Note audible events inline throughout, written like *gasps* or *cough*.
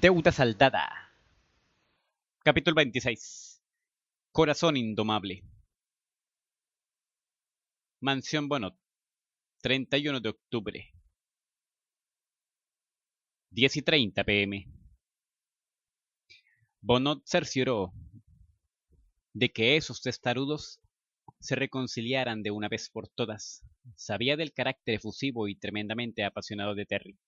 deuda saldada. Capítulo 26. Corazón Indomable. Mansión Bonot. 31 de octubre. 10 y 30 pm. Bonot cercioró de que esos testarudos se reconciliaran de una vez por todas. Sabía del carácter efusivo y tremendamente apasionado de Terry,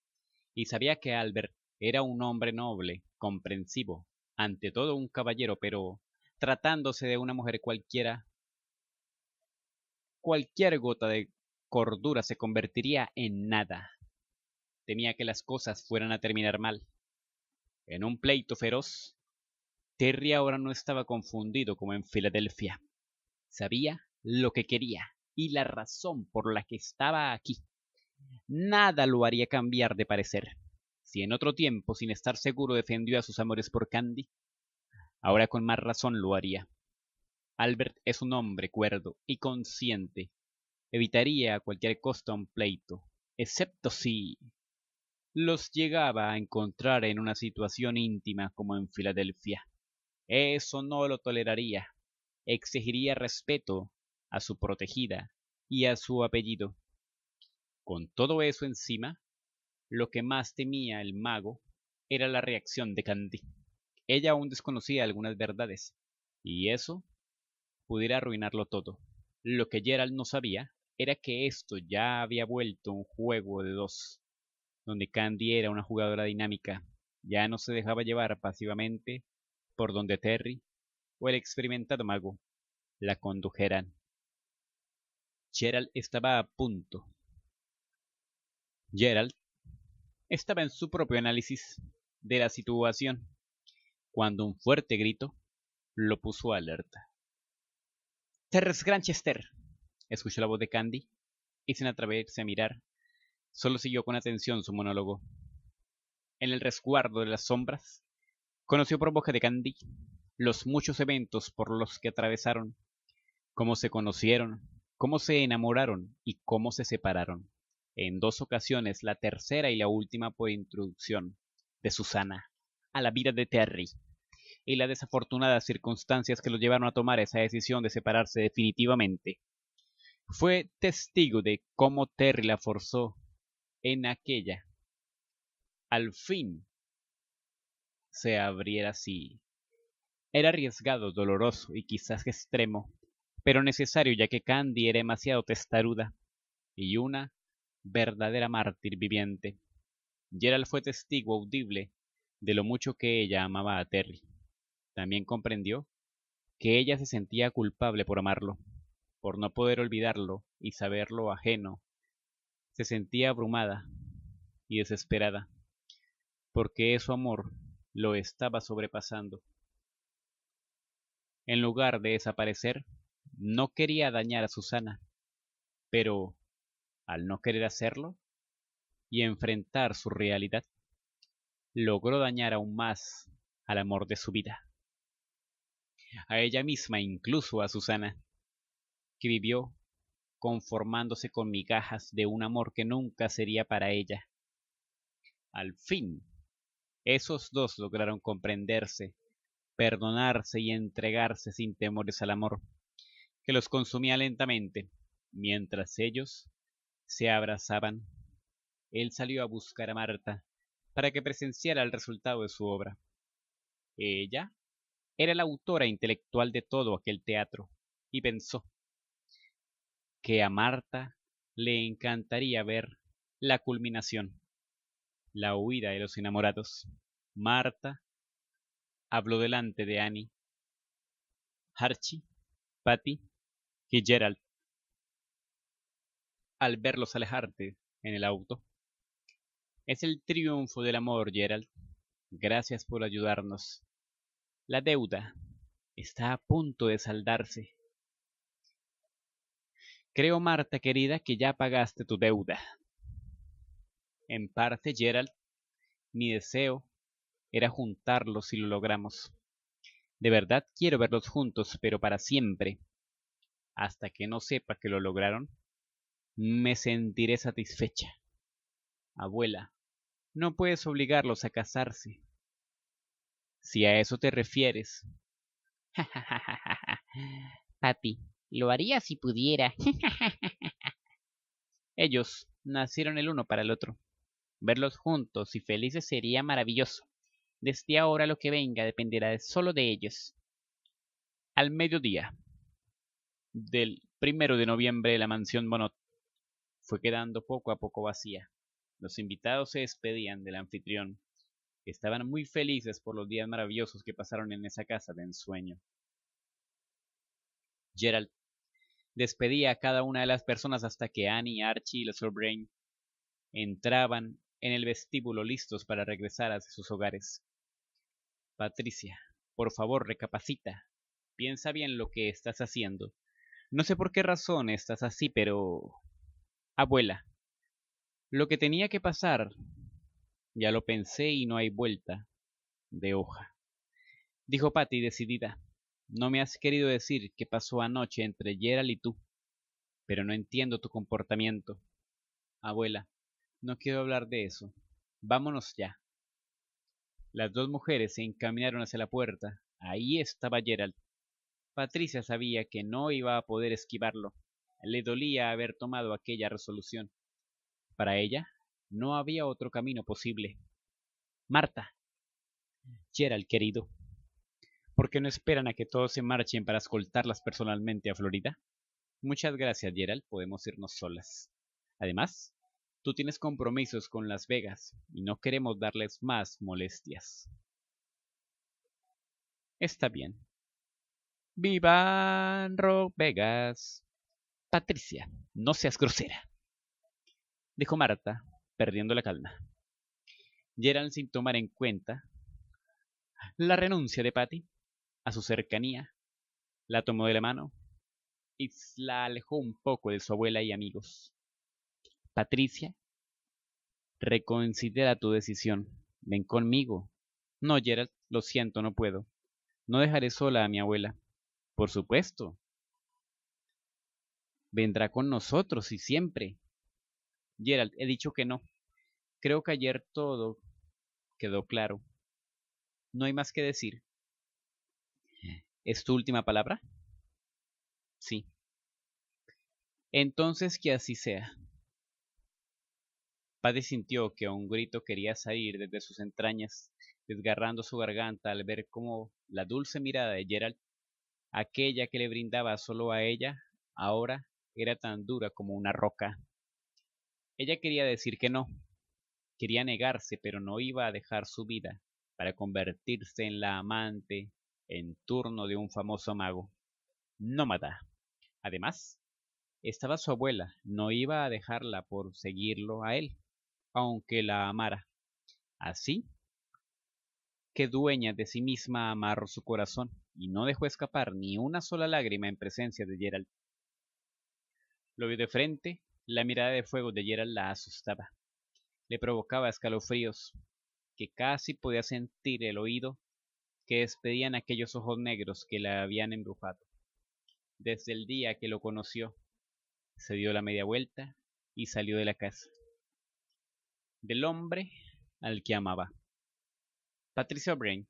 y sabía que Albert era un hombre noble, comprensivo, ante todo un caballero, pero tratándose de una mujer cualquiera, cualquier gota de cordura se convertiría en nada. Temía que las cosas fueran a terminar mal. En un pleito feroz, Terry ahora no estaba confundido como en Filadelfia. Sabía lo que quería y la razón por la que estaba aquí. Nada lo haría cambiar de parecer. Si en otro tiempo, sin estar seguro, defendió a sus amores por Candy, ahora con más razón lo haría. Albert es un hombre cuerdo y consciente. Evitaría a cualquier costa un pleito, excepto si los llegaba a encontrar en una situación íntima como en Filadelfia. Eso no lo toleraría. Exigiría respeto a su protegida y a su apellido. Con todo eso encima, lo que más temía el mago era la reacción de Candy. Ella aún desconocía algunas verdades, y eso pudiera arruinarlo todo. Lo que Gerald no sabía era que esto ya había vuelto un juego de dos, donde Candy era una jugadora dinámica, ya no se dejaba llevar pasivamente por donde Terry o el experimentado mago la condujeran. Gerald estaba a punto. Gerald estaba en su propio análisis de la situación, cuando un fuerte grito lo puso alerta. Terrence Granchester, escuchó la voz de Candy, y sin atreverse a mirar, solo siguió con atención su monólogo. En el resguardo de las sombras, conoció por boca de Candy los muchos eventos por los que atravesaron, cómo se conocieron, cómo se enamoraron y cómo se separaron en dos ocasiones, la tercera y la última por introducción de Susana a la vida de Terry y las desafortunadas circunstancias que lo llevaron a tomar esa decisión de separarse definitivamente. Fue testigo de cómo Terry la forzó en aquella. Al fin se abriera así. Era arriesgado, doloroso y quizás extremo, pero necesario ya que Candy era demasiado testaruda y una verdadera mártir viviente. Gerald fue testigo audible de lo mucho que ella amaba a Terry. También comprendió que ella se sentía culpable por amarlo, por no poder olvidarlo y saberlo ajeno. Se sentía abrumada y desesperada, porque su amor lo estaba sobrepasando. En lugar de desaparecer, no quería dañar a Susana, pero al no querer hacerlo y enfrentar su realidad, logró dañar aún más al amor de su vida. A ella misma, incluso a Susana, que vivió conformándose con migajas de un amor que nunca sería para ella. Al fin, esos dos lograron comprenderse, perdonarse y entregarse sin temores al amor, que los consumía lentamente, mientras ellos se abrazaban. Él salió a buscar a Marta para que presenciara el resultado de su obra. Ella era la autora intelectual de todo aquel teatro y pensó que a Marta le encantaría ver la culminación, la huida de los enamorados. Marta habló delante de Annie, Archie, Patty y Gerald al verlos alejarte en el auto. Es el triunfo del amor, Gerald. Gracias por ayudarnos. La deuda está a punto de saldarse. Creo, Marta, querida, que ya pagaste tu deuda. En parte, Gerald, mi deseo era juntarlos si lo logramos. De verdad quiero verlos juntos, pero para siempre. Hasta que no sepa que lo lograron, me sentiré satisfecha. Abuela, no puedes obligarlos a casarse. Si a eso te refieres. *laughs* Papi, lo haría si pudiera. *laughs* Ellos nacieron el uno para el otro. Verlos juntos y felices sería maravilloso. Desde ahora lo que venga dependerá solo de ellos. Al mediodía del primero de noviembre, la mansión Bonot fue quedando poco a poco vacía. Los invitados se despedían del anfitrión. Estaban muy felices por los días maravillosos que pasaron en esa casa de ensueño. Gerald despedía a cada una de las personas hasta que Annie, Archie y los O'Brien entraban en el vestíbulo listos para regresar a sus hogares. Patricia, por favor, recapacita. Piensa bien lo que estás haciendo. No sé por qué razón estás así, pero Abuela, lo que tenía que pasar, ya lo pensé y no hay vuelta de hoja. Dijo Patty decidida. No me has querido decir qué pasó anoche entre Gerald y tú, pero no entiendo tu comportamiento. Abuela, no quiero hablar de eso. Vámonos ya. Las dos mujeres se encaminaron hacia la puerta. Ahí estaba Gerald. Patricia sabía que no iba a poder esquivarlo. Le dolía haber tomado aquella resolución. Para ella, no había otro camino posible. Marta. Gerald, querido. ¿Por qué no esperan a que todos se marchen para escoltarlas personalmente a Florida? Muchas gracias, Gerald. Podemos irnos solas. Además, tú tienes compromisos con Las Vegas y no queremos darles más molestias. Está bien. ¡Viva Rock Vegas! Patricia, no seas grosera, dijo Marta, perdiendo la calma. Gerald, sin tomar en cuenta la renuncia de Patty a su cercanía, la tomó de la mano y la alejó un poco de su abuela y amigos. Patricia, reconsidera tu decisión. Ven conmigo. No, Gerald, lo siento, no puedo. No dejaré sola a mi abuela. Por supuesto, vendrá con nosotros y siempre. Gerald, he dicho que no. Creo que ayer todo quedó claro. No hay más que decir. ¿Es tu última palabra? Sí. Entonces que así sea. Paddy sintió que un grito quería salir desde sus entrañas, desgarrando su garganta al ver cómo la dulce mirada de Gerald, aquella que le brindaba solo a ella, ahora era tan dura como una roca. Ella quería decir que no, quería negarse, pero no iba a dejar su vida para convertirse en la amante en turno de un famoso mago. Nómada. Además, estaba su abuela, no iba a dejarla por seguirlo a él, aunque la amara. Así que dueña de sí misma amarró su corazón y no dejó escapar ni una sola lágrima en presencia de Gerald. Lo vio de frente, la mirada de fuego de Gerald la asustaba. Le provocaba escalofríos, que casi podía sentir el oído que despedían aquellos ojos negros que la habían embrujado. Desde el día que lo conoció, se dio la media vuelta y salió de la casa. Del hombre al que amaba. Patricia O'Brien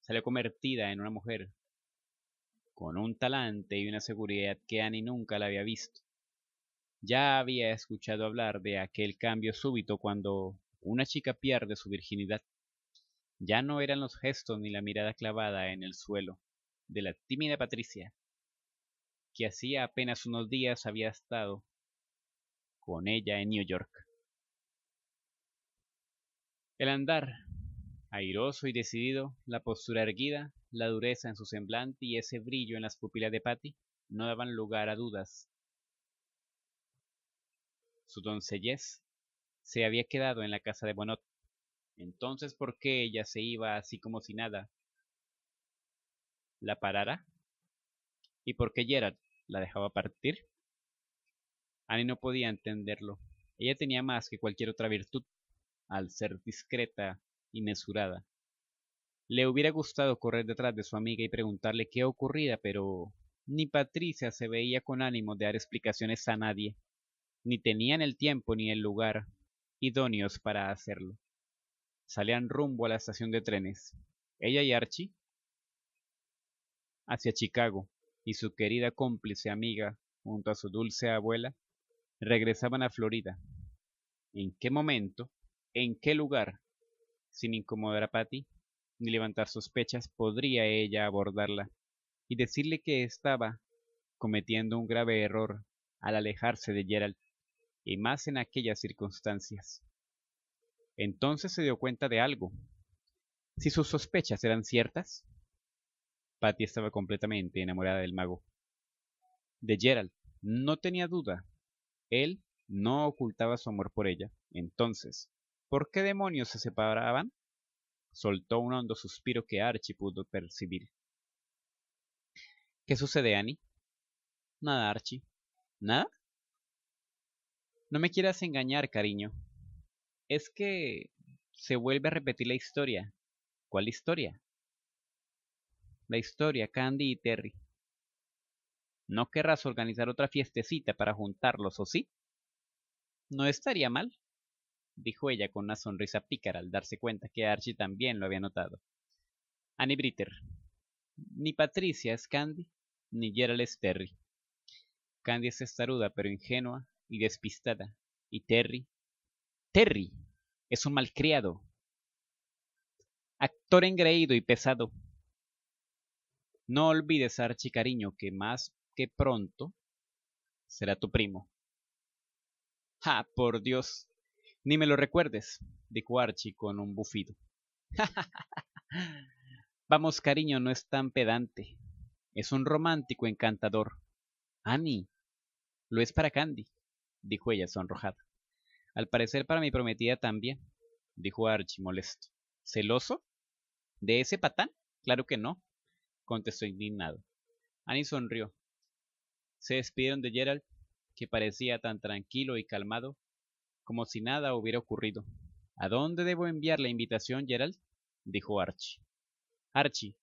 salió convertida en una mujer, con un talante y una seguridad que Annie nunca la había visto. Ya había escuchado hablar de aquel cambio súbito cuando una chica pierde su virginidad. Ya no eran los gestos ni la mirada clavada en el suelo de la tímida Patricia, que hacía apenas unos días había estado con ella en New York. El andar, airoso y decidido, la postura erguida, la dureza en su semblante y ese brillo en las pupilas de Patty no daban lugar a dudas su doncellez se había quedado en la casa de Bonot. Entonces, ¿por qué ella se iba así como si nada? ¿La parara? ¿Y por qué Gerard la dejaba partir? Annie no podía entenderlo. Ella tenía más que cualquier otra virtud, al ser discreta y mesurada. Le hubiera gustado correr detrás de su amiga y preguntarle qué ocurría, pero ni Patricia se veía con ánimo de dar explicaciones a nadie ni tenían el tiempo ni el lugar idóneos para hacerlo. Salían rumbo a la estación de trenes, ella y Archie, hacia Chicago, y su querida cómplice amiga, junto a su dulce abuela, regresaban a Florida. ¿En qué momento? ¿En qué lugar? Sin incomodar a Patty ni levantar sospechas, podría ella abordarla y decirle que estaba cometiendo un grave error al alejarse de Gerald y más en aquellas circunstancias. Entonces se dio cuenta de algo. Si sus sospechas eran ciertas, Patty estaba completamente enamorada del mago. De Gerald, no tenía duda. Él no ocultaba su amor por ella. Entonces, ¿por qué demonios se separaban? Soltó un hondo suspiro que Archie pudo percibir. ¿Qué sucede, Annie? Nada, Archie. ¿Nada? No me quieras engañar, cariño. Es que se vuelve a repetir la historia. ¿Cuál historia? La historia, Candy y Terry. ¿No querrás organizar otra fiestecita para juntarlos, o sí? No estaría mal, dijo ella con una sonrisa pícara al darse cuenta que Archie también lo había notado. Annie Britter. Ni Patricia es Candy, ni Gerald es Terry. Candy es estaruda pero ingenua, y despistada. ¿Y Terry? Terry es un malcriado, actor engreído y pesado. No olvides, Archie, cariño, que más que pronto será tu primo. ¡Ja, por Dios! Ni me lo recuerdes, dijo Archie con un bufido. *laughs* Vamos, cariño, no es tan pedante. Es un romántico encantador. Annie, lo es para Candy dijo ella sonrojada. Al parecer para mi prometida también, dijo Archie molesto. ¿Celoso? ¿De ese patán? Claro que no, contestó indignado. Annie sonrió. Se despidieron de Gerald, que parecía tan tranquilo y calmado, como si nada hubiera ocurrido. ¿A dónde debo enviar la invitación, Gerald? dijo Archie. Archie,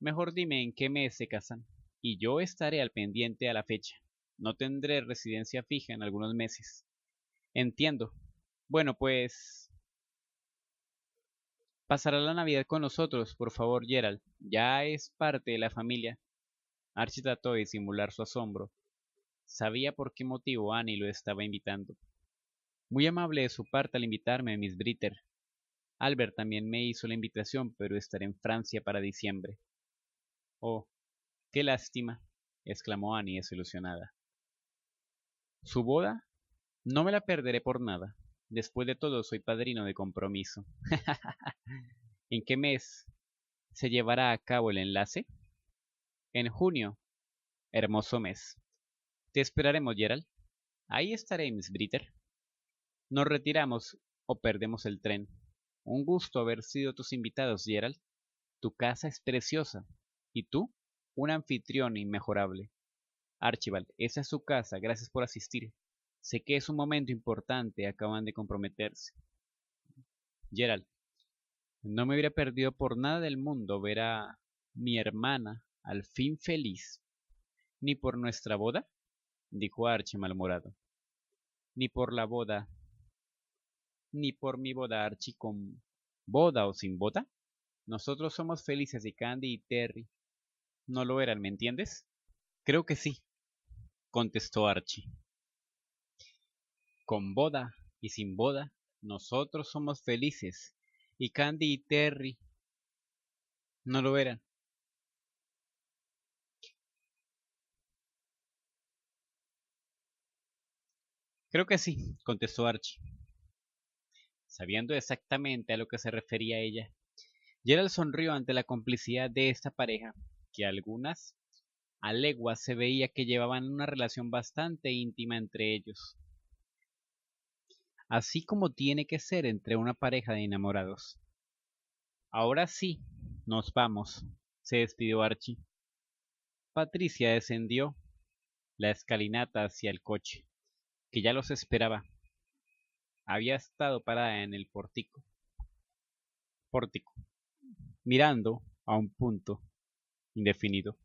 mejor dime en qué mes se casan, y yo estaré al pendiente a la fecha. No tendré residencia fija en algunos meses. Entiendo. Bueno, pues... Pasará la Navidad con nosotros, por favor, Gerald. Ya es parte de la familia. Archie trató de disimular su asombro. Sabía por qué motivo Annie lo estaba invitando. Muy amable de su parte al invitarme, Miss Britter. Albert también me hizo la invitación, pero estaré en Francia para diciembre. Oh, qué lástima, exclamó Annie desilusionada. Su boda no me la perderé por nada. Después de todo, soy padrino de compromiso. *laughs* ¿En qué mes se llevará a cabo el enlace? En junio. Hermoso mes. Te esperaremos, Gerald. Ahí estaré, Miss Britter. Nos retiramos o perdemos el tren. Un gusto haber sido tus invitados, Gerald. Tu casa es preciosa y tú, un anfitrión inmejorable. Archibald, esa es su casa, gracias por asistir. Sé que es un momento importante, acaban de comprometerse. Gerald, no me hubiera perdido por nada del mundo ver a mi hermana al fin feliz. Ni por nuestra boda, dijo Archie malhumorado. Ni por la boda, ni por mi boda, Archie, con boda o sin boda. Nosotros somos felices y Candy y Terry no lo eran, ¿me entiendes? Creo que sí, contestó Archie. Con boda y sin boda, nosotros somos felices, y Candy y Terry no lo eran. Creo que sí, contestó Archie. Sabiendo exactamente a lo que se refería ella, Gerald sonrió ante la complicidad de esta pareja, que algunas a legua se veía que llevaban una relación bastante íntima entre ellos. Así como tiene que ser entre una pareja de enamorados. Ahora sí, nos vamos, se despidió Archie. Patricia descendió la escalinata hacia el coche, que ya los esperaba. Había estado parada en el portico. Pórtico. Mirando a un punto indefinido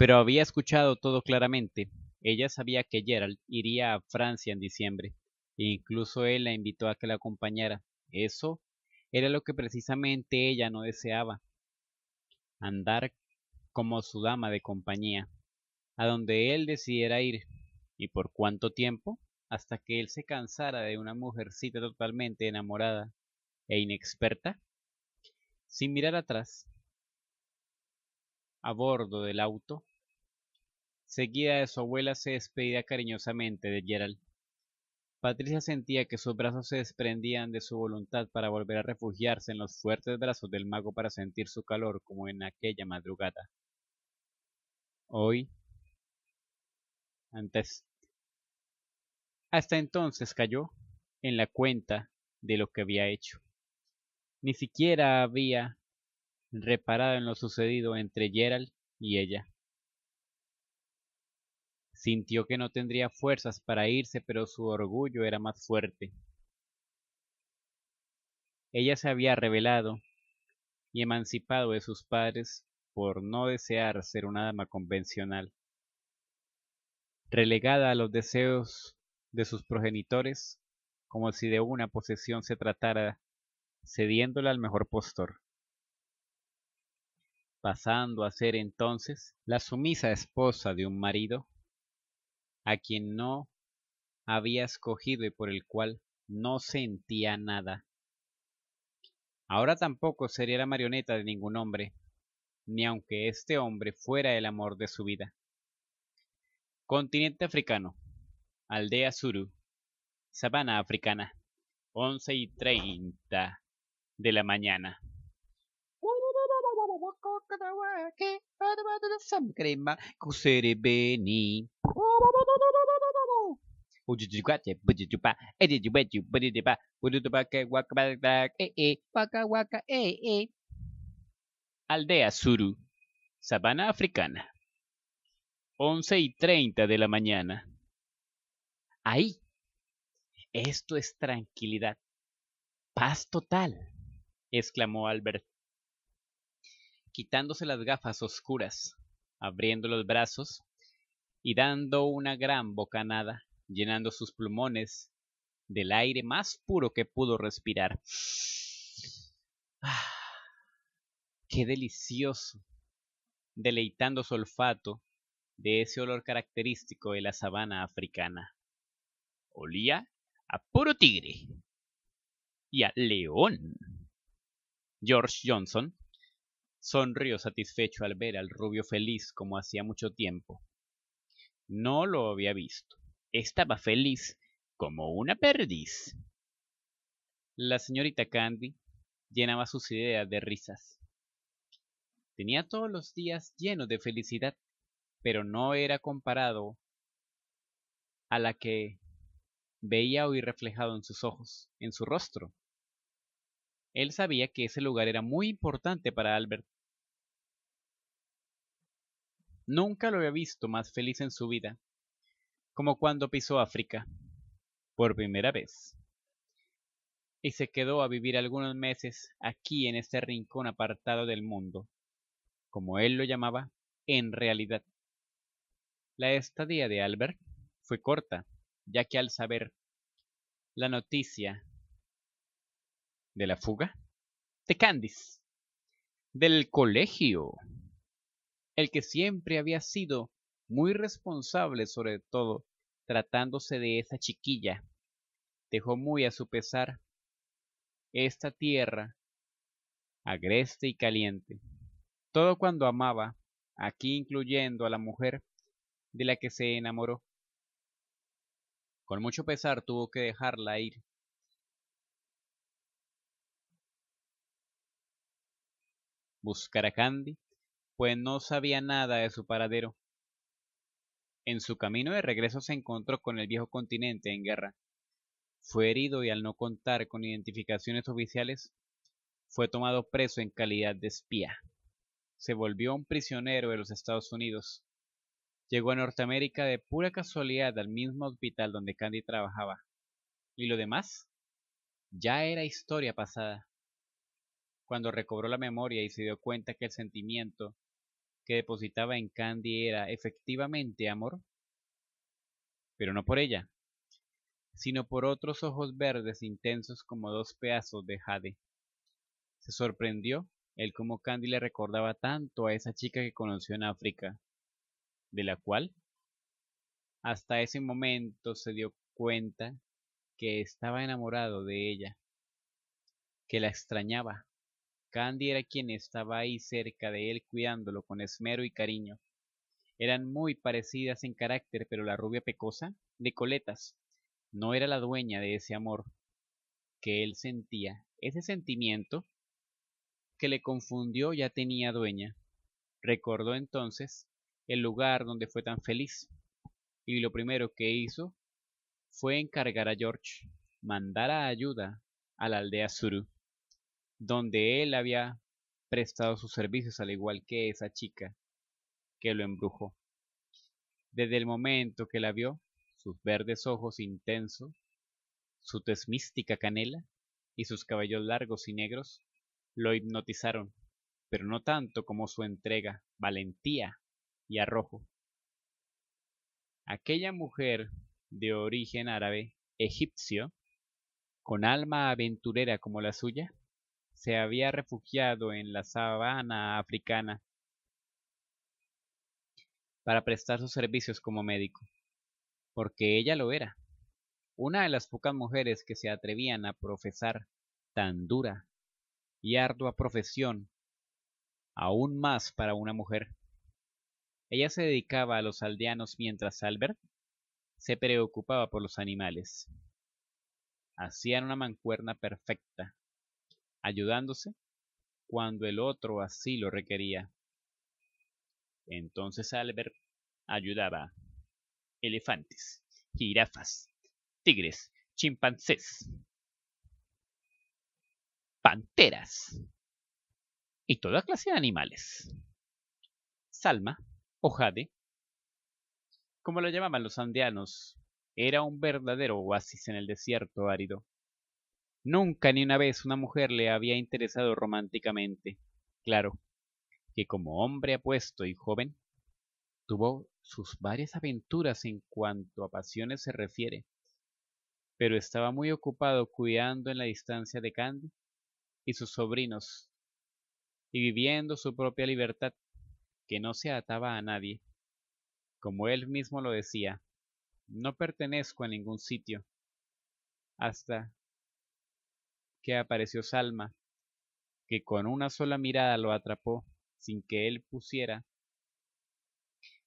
pero había escuchado todo claramente. Ella sabía que Gerald iría a Francia en diciembre, e incluso él la invitó a que la acompañara. Eso era lo que precisamente ella no deseaba. Andar como su dama de compañía, a donde él decidiera ir. ¿Y por cuánto tiempo? Hasta que él se cansara de una mujercita totalmente enamorada e inexperta. Sin mirar atrás, a bordo del auto, Seguida de su abuela se despedía cariñosamente de Gerald. Patricia sentía que sus brazos se desprendían de su voluntad para volver a refugiarse en los fuertes brazos del mago para sentir su calor como en aquella madrugada. Hoy. Antes. Hasta entonces cayó en la cuenta de lo que había hecho. Ni siquiera había reparado en lo sucedido entre Gerald y ella. Sintió que no tendría fuerzas para irse, pero su orgullo era más fuerte. Ella se había revelado y emancipado de sus padres por no desear ser una dama convencional. Relegada a los deseos de sus progenitores, como si de una posesión se tratara, cediéndola al mejor postor pasando a ser entonces la sumisa esposa de un marido a quien no había escogido y por el cual no sentía nada. Ahora tampoco sería la marioneta de ningún hombre, ni aunque este hombre fuera el amor de su vida. Continente africano, aldea Suru. sabana africana, once y treinta de la mañana. Aldea Suru, Sabana Africana. 11 y 30 de la mañana. Ahí. Esto es tranquilidad. Paz total, exclamó Albert. Quitándose las gafas oscuras, abriendo los brazos y dando una gran bocanada llenando sus plumones del aire más puro que pudo respirar. Ah, ¡Qué delicioso! Deleitando su olfato de ese olor característico de la sabana africana. Olía a puro tigre y a león. George Johnson sonrió satisfecho al ver al rubio feliz como hacía mucho tiempo. No lo había visto estaba feliz como una perdiz. La señorita Candy llenaba sus ideas de risas. Tenía todos los días llenos de felicidad, pero no era comparado a la que veía hoy reflejado en sus ojos, en su rostro. Él sabía que ese lugar era muy importante para Albert. Nunca lo había visto más feliz en su vida, como cuando pisó África por primera vez y se quedó a vivir algunos meses aquí en este rincón apartado del mundo, como él lo llamaba, en realidad. La estadía de Albert fue corta, ya que al saber la noticia de la fuga de Candice, del colegio, el que siempre había sido muy responsable sobre todo tratándose de esa chiquilla, dejó muy a su pesar esta tierra agreste y caliente. Todo cuando amaba, aquí incluyendo a la mujer de la que se enamoró. Con mucho pesar tuvo que dejarla ir. Buscar a Candy, pues no sabía nada de su paradero. En su camino de regreso se encontró con el viejo continente en guerra. Fue herido y al no contar con identificaciones oficiales, fue tomado preso en calidad de espía. Se volvió un prisionero de los Estados Unidos. Llegó a Norteamérica de pura casualidad al mismo hospital donde Candy trabajaba. ¿Y lo demás? Ya era historia pasada. Cuando recobró la memoria y se dio cuenta que el sentimiento que depositaba en Candy era efectivamente amor, pero no por ella, sino por otros ojos verdes intensos como dos pedazos de jade. Se sorprendió el cómo Candy le recordaba tanto a esa chica que conoció en África, de la cual hasta ese momento se dio cuenta que estaba enamorado de ella, que la extrañaba Candy era quien estaba ahí cerca de él cuidándolo con esmero y cariño. Eran muy parecidas en carácter, pero la rubia pecosa, de coletas, no era la dueña de ese amor que él sentía. Ese sentimiento que le confundió ya tenía dueña. Recordó entonces el lugar donde fue tan feliz. Y lo primero que hizo fue encargar a George, mandar a ayuda a la aldea Suru donde él había prestado sus servicios al igual que esa chica que lo embrujó. Desde el momento que la vio, sus verdes ojos intensos, su tez mística canela y sus cabellos largos y negros lo hipnotizaron, pero no tanto como su entrega, valentía y arrojo. Aquella mujer de origen árabe egipcio, con alma aventurera como la suya, se había refugiado en la sabana africana para prestar sus servicios como médico, porque ella lo era, una de las pocas mujeres que se atrevían a profesar tan dura y ardua profesión, aún más para una mujer. Ella se dedicaba a los aldeanos mientras Albert se preocupaba por los animales. Hacían una mancuerna perfecta ayudándose cuando el otro así lo requería. Entonces Albert ayudaba elefantes, jirafas, tigres, chimpancés, panteras y toda clase de animales. Salma, o Jade, como lo llamaban los andeanos, era un verdadero oasis en el desierto árido. Nunca ni una vez una mujer le había interesado románticamente. Claro, que como hombre apuesto y joven, tuvo sus varias aventuras en cuanto a pasiones se refiere, pero estaba muy ocupado cuidando en la distancia de Candy y sus sobrinos, y viviendo su propia libertad, que no se ataba a nadie. Como él mismo lo decía, no pertenezco a ningún sitio, hasta que apareció Salma, que con una sola mirada lo atrapó sin que él pusiera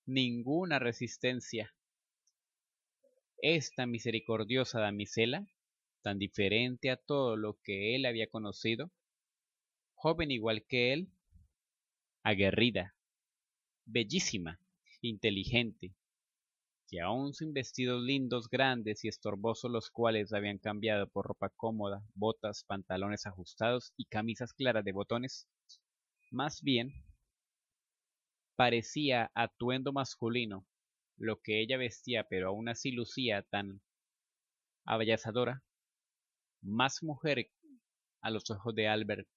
ninguna resistencia. Esta misericordiosa damisela, tan diferente a todo lo que él había conocido, joven igual que él, aguerrida, bellísima, inteligente, que aun sin vestidos lindos, grandes y estorbosos los cuales habían cambiado por ropa cómoda, botas, pantalones ajustados y camisas claras de botones, más bien parecía atuendo masculino lo que ella vestía, pero aún así lucía tan avallazadora, más mujer a los ojos de Albert,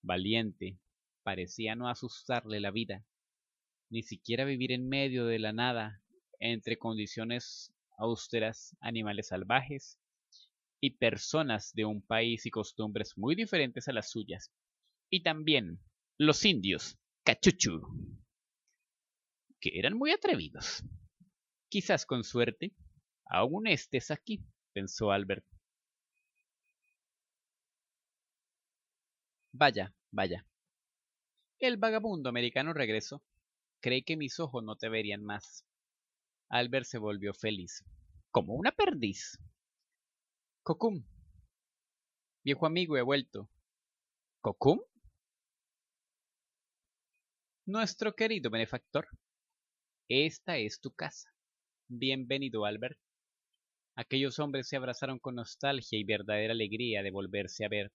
valiente, parecía no asustarle la vida, ni siquiera vivir en medio de la nada entre condiciones austeras, animales salvajes y personas de un país y costumbres muy diferentes a las suyas. Y también los indios, cachuchu, que eran muy atrevidos. Quizás con suerte, aún estés aquí, pensó Albert. Vaya, vaya. El vagabundo americano regresó. Cree que mis ojos no te verían más. Albert se volvió feliz. Como una perdiz. Cocum. Viejo amigo, he vuelto. ¿Cocum? Nuestro querido benefactor. Esta es tu casa. Bienvenido, Albert. Aquellos hombres se abrazaron con nostalgia y verdadera alegría de volverse a ver.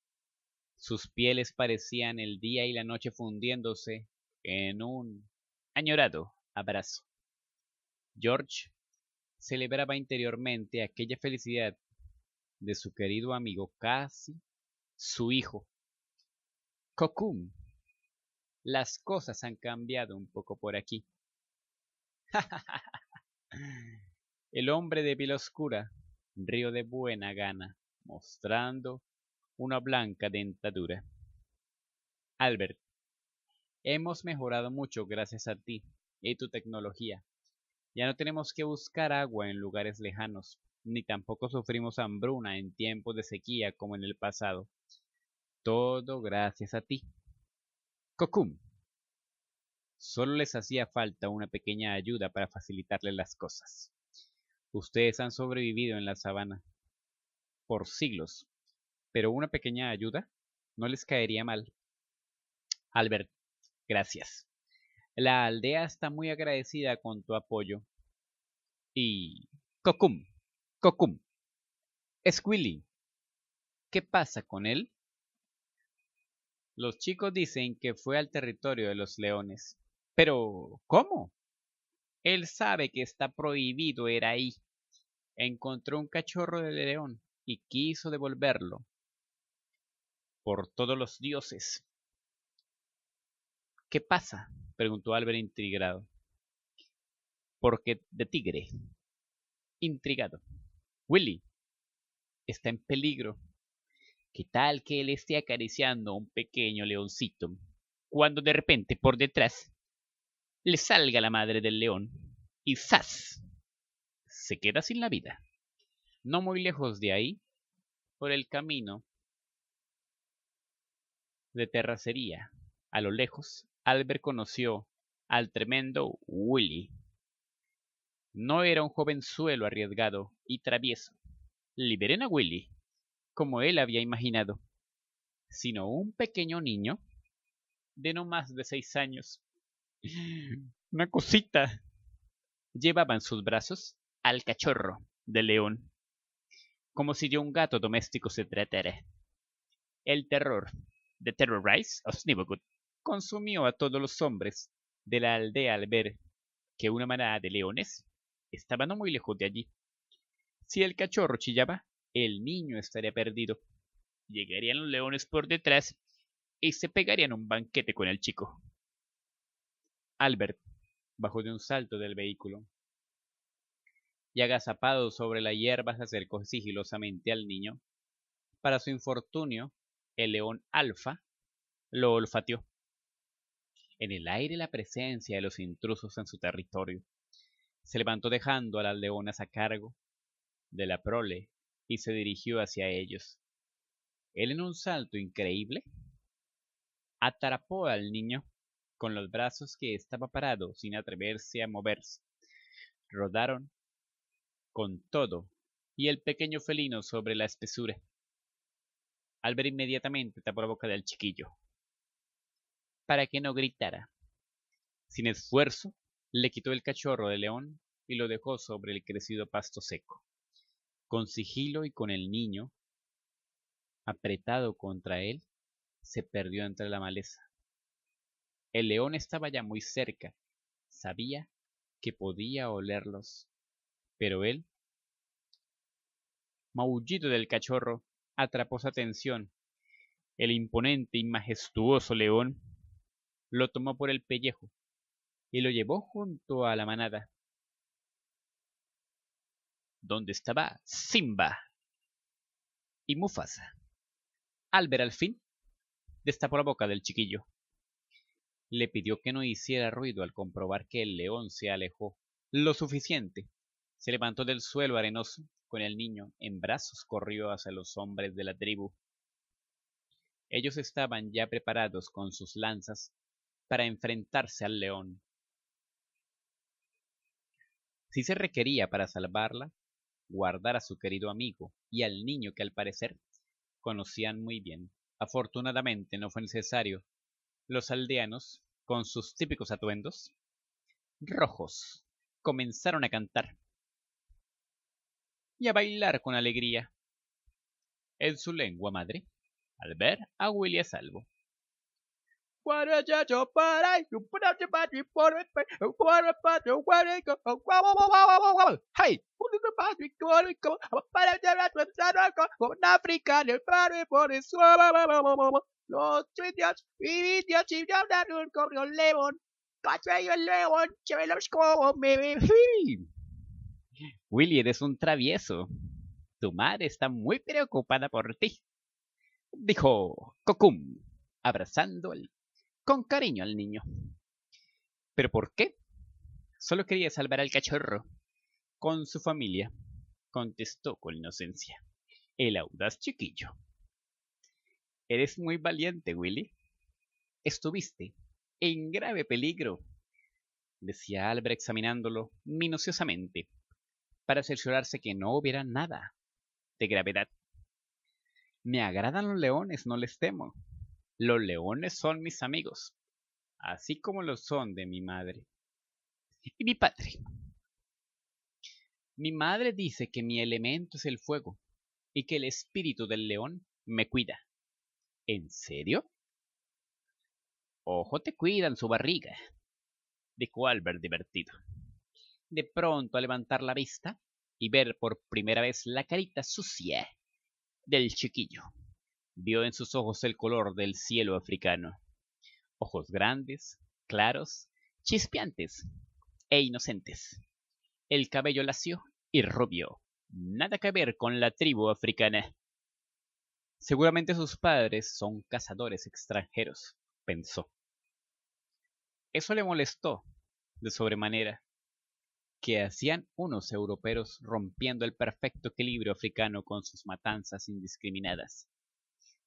Sus pieles parecían el día y la noche fundiéndose en un añorado abrazo. George celebraba interiormente aquella felicidad de su querido amigo casi su hijo. Cocum, las cosas han cambiado un poco por aquí. *laughs* El hombre de piel oscura rió de buena gana, mostrando una blanca dentadura. Albert, hemos mejorado mucho gracias a ti y tu tecnología. Ya no tenemos que buscar agua en lugares lejanos, ni tampoco sufrimos hambruna en tiempos de sequía como en el pasado. Todo gracias a ti. Cocum. Solo les hacía falta una pequeña ayuda para facilitarles las cosas. Ustedes han sobrevivido en la sabana por siglos, pero una pequeña ayuda no les caería mal. Albert, gracias. La aldea está muy agradecida con tu apoyo. Y... Cocum, Cocum. Squilly, ¿qué pasa con él? Los chicos dicen que fue al territorio de los leones. Pero, ¿cómo? Él sabe que está prohibido ir ahí. Encontró un cachorro de león y quiso devolverlo. Por todos los dioses. ¿Qué pasa? preguntó Albert intrigado. Porque de tigre. Intrigado. Willy está en peligro. ¿Qué tal que él esté acariciando un pequeño leoncito? Cuando de repente por detrás le salga la madre del león y ¡zas! se queda sin la vida. No muy lejos de ahí, por el camino de terracería, a lo lejos, Albert conoció al tremendo Willy. No era un jovenzuelo arriesgado y travieso. Liberen a Willy, como él había imaginado, sino un pequeño niño de no más de seis años. *gasps* Una cosita. Llevaba en sus brazos al cachorro de león, como si de un gato doméstico se tratara. El terror de Terrorize os consumió a todos los hombres de la aldea al ver que una manada de leones estaba no muy lejos de allí. Si el cachorro chillaba, el niño estaría perdido. Llegarían los leones por detrás y se pegarían un banquete con el chico. Albert bajó de un salto del vehículo y agazapado sobre la hierba se acercó sigilosamente al niño. Para su infortunio, el león alfa lo olfateó en el aire la presencia de los intrusos en su territorio. Se levantó dejando a las leonas a cargo de la prole y se dirigió hacia ellos. Él en un salto increíble atrapó al niño con los brazos que estaba parado sin atreverse a moverse. Rodaron con todo y el pequeño felino sobre la espesura. Al ver inmediatamente tapó la boca del chiquillo, para que no gritara. Sin esfuerzo, le quitó el cachorro de león y lo dejó sobre el crecido pasto seco. Con sigilo y con el niño, apretado contra él, se perdió entre la maleza. El león estaba ya muy cerca, sabía que podía olerlos, pero él, maullido del cachorro, atrapó su atención. El imponente y majestuoso león lo tomó por el pellejo y lo llevó junto a la manada. ¿Dónde estaba Simba y Mufasa? Al ver al fin, destapó la boca del chiquillo. Le pidió que no hiciera ruido al comprobar que el león se alejó lo suficiente. Se levantó del suelo arenoso, con el niño en brazos corrió hacia los hombres de la tribu. Ellos estaban ya preparados con sus lanzas para enfrentarse al león. Si se requería para salvarla, guardar a su querido amigo y al niño que al parecer conocían muy bien. Afortunadamente no fue necesario. Los aldeanos, con sus típicos atuendos rojos, comenzaron a cantar y a bailar con alegría en su lengua madre al ver a Willy a salvo es Willy, eres un travieso. Tu madre está muy preocupada por ti, dijo Cocum, abrazando el con cariño al niño. ¿Pero por qué? Solo quería salvar al cachorro. Con su familia, contestó con inocencia el audaz chiquillo. Eres muy valiente, Willy. Estuviste en grave peligro, decía Álvaro examinándolo minuciosamente, para cerciorarse que no hubiera nada de gravedad. Me agradan los leones, no les temo, los leones son mis amigos, así como lo son de mi madre y mi padre. Mi madre dice que mi elemento es el fuego y que el espíritu del león me cuida. ¿En serio? Ojo te cuidan su barriga, dijo Albert divertido. De pronto a levantar la vista y ver por primera vez la carita sucia del chiquillo. Vio en sus ojos el color del cielo africano. Ojos grandes, claros, chispeantes e inocentes. El cabello lacio y rubio. Nada que ver con la tribu africana. Seguramente sus padres son cazadores extranjeros, pensó. Eso le molestó de sobremanera. que hacían unos europeos rompiendo el perfecto equilibrio africano con sus matanzas indiscriminadas?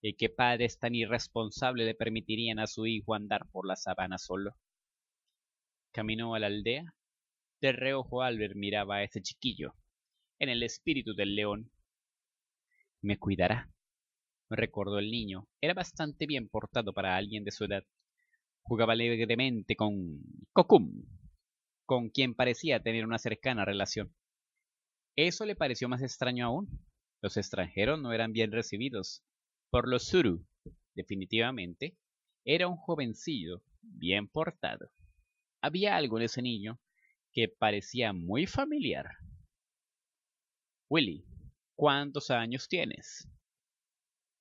¿Y ¿Qué padres tan irresponsables le permitirían a su hijo andar por la sabana solo? Caminó a la aldea. De reojo Albert miraba a ese chiquillo, en el espíritu del león. Me cuidará, recordó el niño. Era bastante bien portado para alguien de su edad. Jugaba alegremente con Cocum, con quien parecía tener una cercana relación. Eso le pareció más extraño aún. Los extranjeros no eran bien recibidos por los suru, Definitivamente, era un jovencillo, bien portado. Había algo en ese niño que parecía muy familiar. Willy, ¿cuántos años tienes?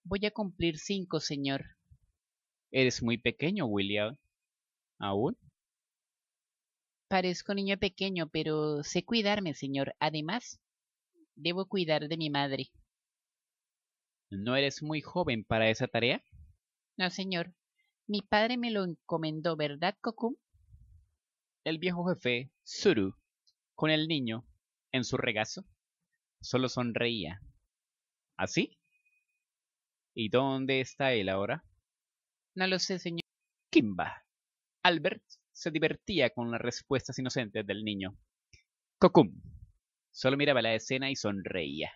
Voy a cumplir cinco, señor. Eres muy pequeño, William. ¿Aún? Parezco niño pequeño, pero sé cuidarme, señor. Además, debo cuidar de mi madre. ¿No eres muy joven para esa tarea? No, señor. Mi padre me lo encomendó, ¿verdad, Kokum? El viejo jefe, Suru, con el niño en su regazo, solo sonreía. ¿Así? ¿Y dónde está él ahora? No lo sé, señor. Kimba. Albert se divertía con las respuestas inocentes del niño. Kokum solo miraba la escena y sonreía.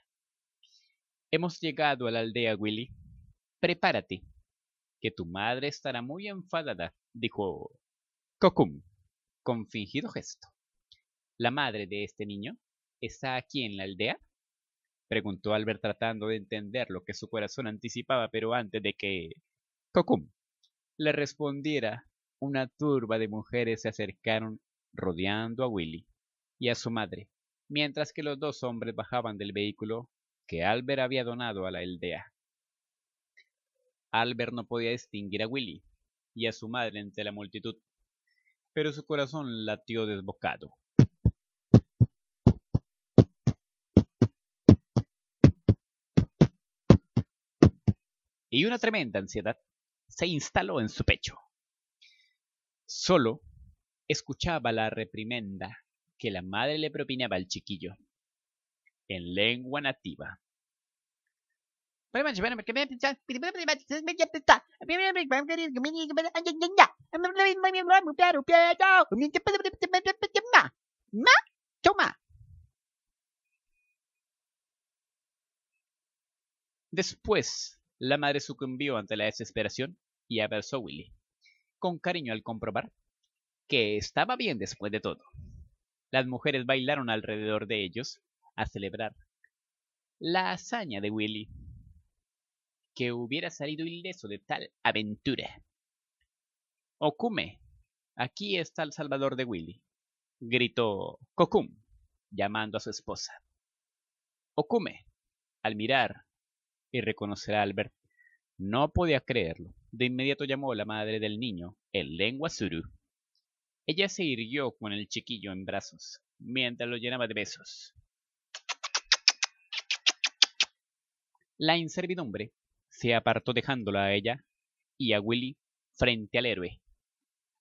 Hemos llegado a la aldea, Willy. Prepárate, que tu madre estará muy enfadada, dijo Kokum, con fingido gesto. ¿La madre de este niño está aquí en la aldea? preguntó Albert tratando de entender lo que su corazón anticipaba, pero antes de que Kokum le respondiera, una turba de mujeres se acercaron rodeando a Willy y a su madre, mientras que los dos hombres bajaban del vehículo que Albert había donado a la aldea. Albert no podía distinguir a Willy y a su madre entre la multitud, pero su corazón latió desbocado. Y una tremenda ansiedad se instaló en su pecho. Solo escuchaba la reprimenda que la madre le propinaba al chiquillo en lengua nativa. Después, la madre sucumbió ante la desesperación y abrazó a Willy, con cariño al comprobar que estaba bien después de todo. Las mujeres bailaron alrededor de ellos a celebrar la hazaña de Willy, que hubiera salido ileso de tal aventura. Okume, aquí está el salvador de Willy, gritó Kokum, llamando a su esposa. Okume, al mirar y reconocer a Albert, no podía creerlo. De inmediato llamó a la madre del niño, en lengua suru. Ella se irguió con el chiquillo en brazos, mientras lo llenaba de besos. La inservidumbre se apartó dejándola a ella y a Willy frente al héroe.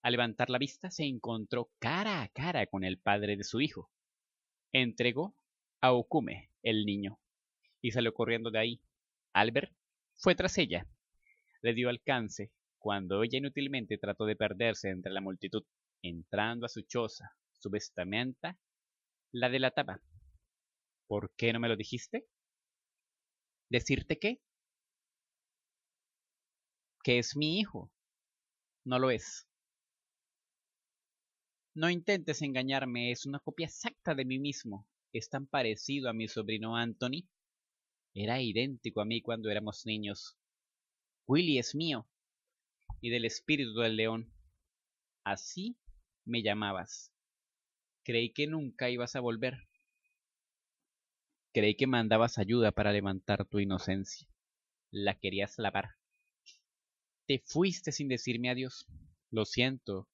Al levantar la vista se encontró cara a cara con el padre de su hijo. Entregó a Okume el niño y salió corriendo de ahí. Albert fue tras ella. Le dio alcance cuando ella inútilmente trató de perderse entre la multitud. Entrando a su choza, su vestimenta la delataba. ¿Por qué no me lo dijiste? ¿Decirte qué? Que es mi hijo. No lo es. No intentes engañarme, es una copia exacta de mí mismo. Es tan parecido a mi sobrino Anthony. Era idéntico a mí cuando éramos niños. Willy es mío. Y del espíritu del león. Así me llamabas. Creí que nunca ibas a volver. Creí que mandabas ayuda para levantar tu inocencia. La querías lavar. Te fuiste sin decirme adiós. Lo siento.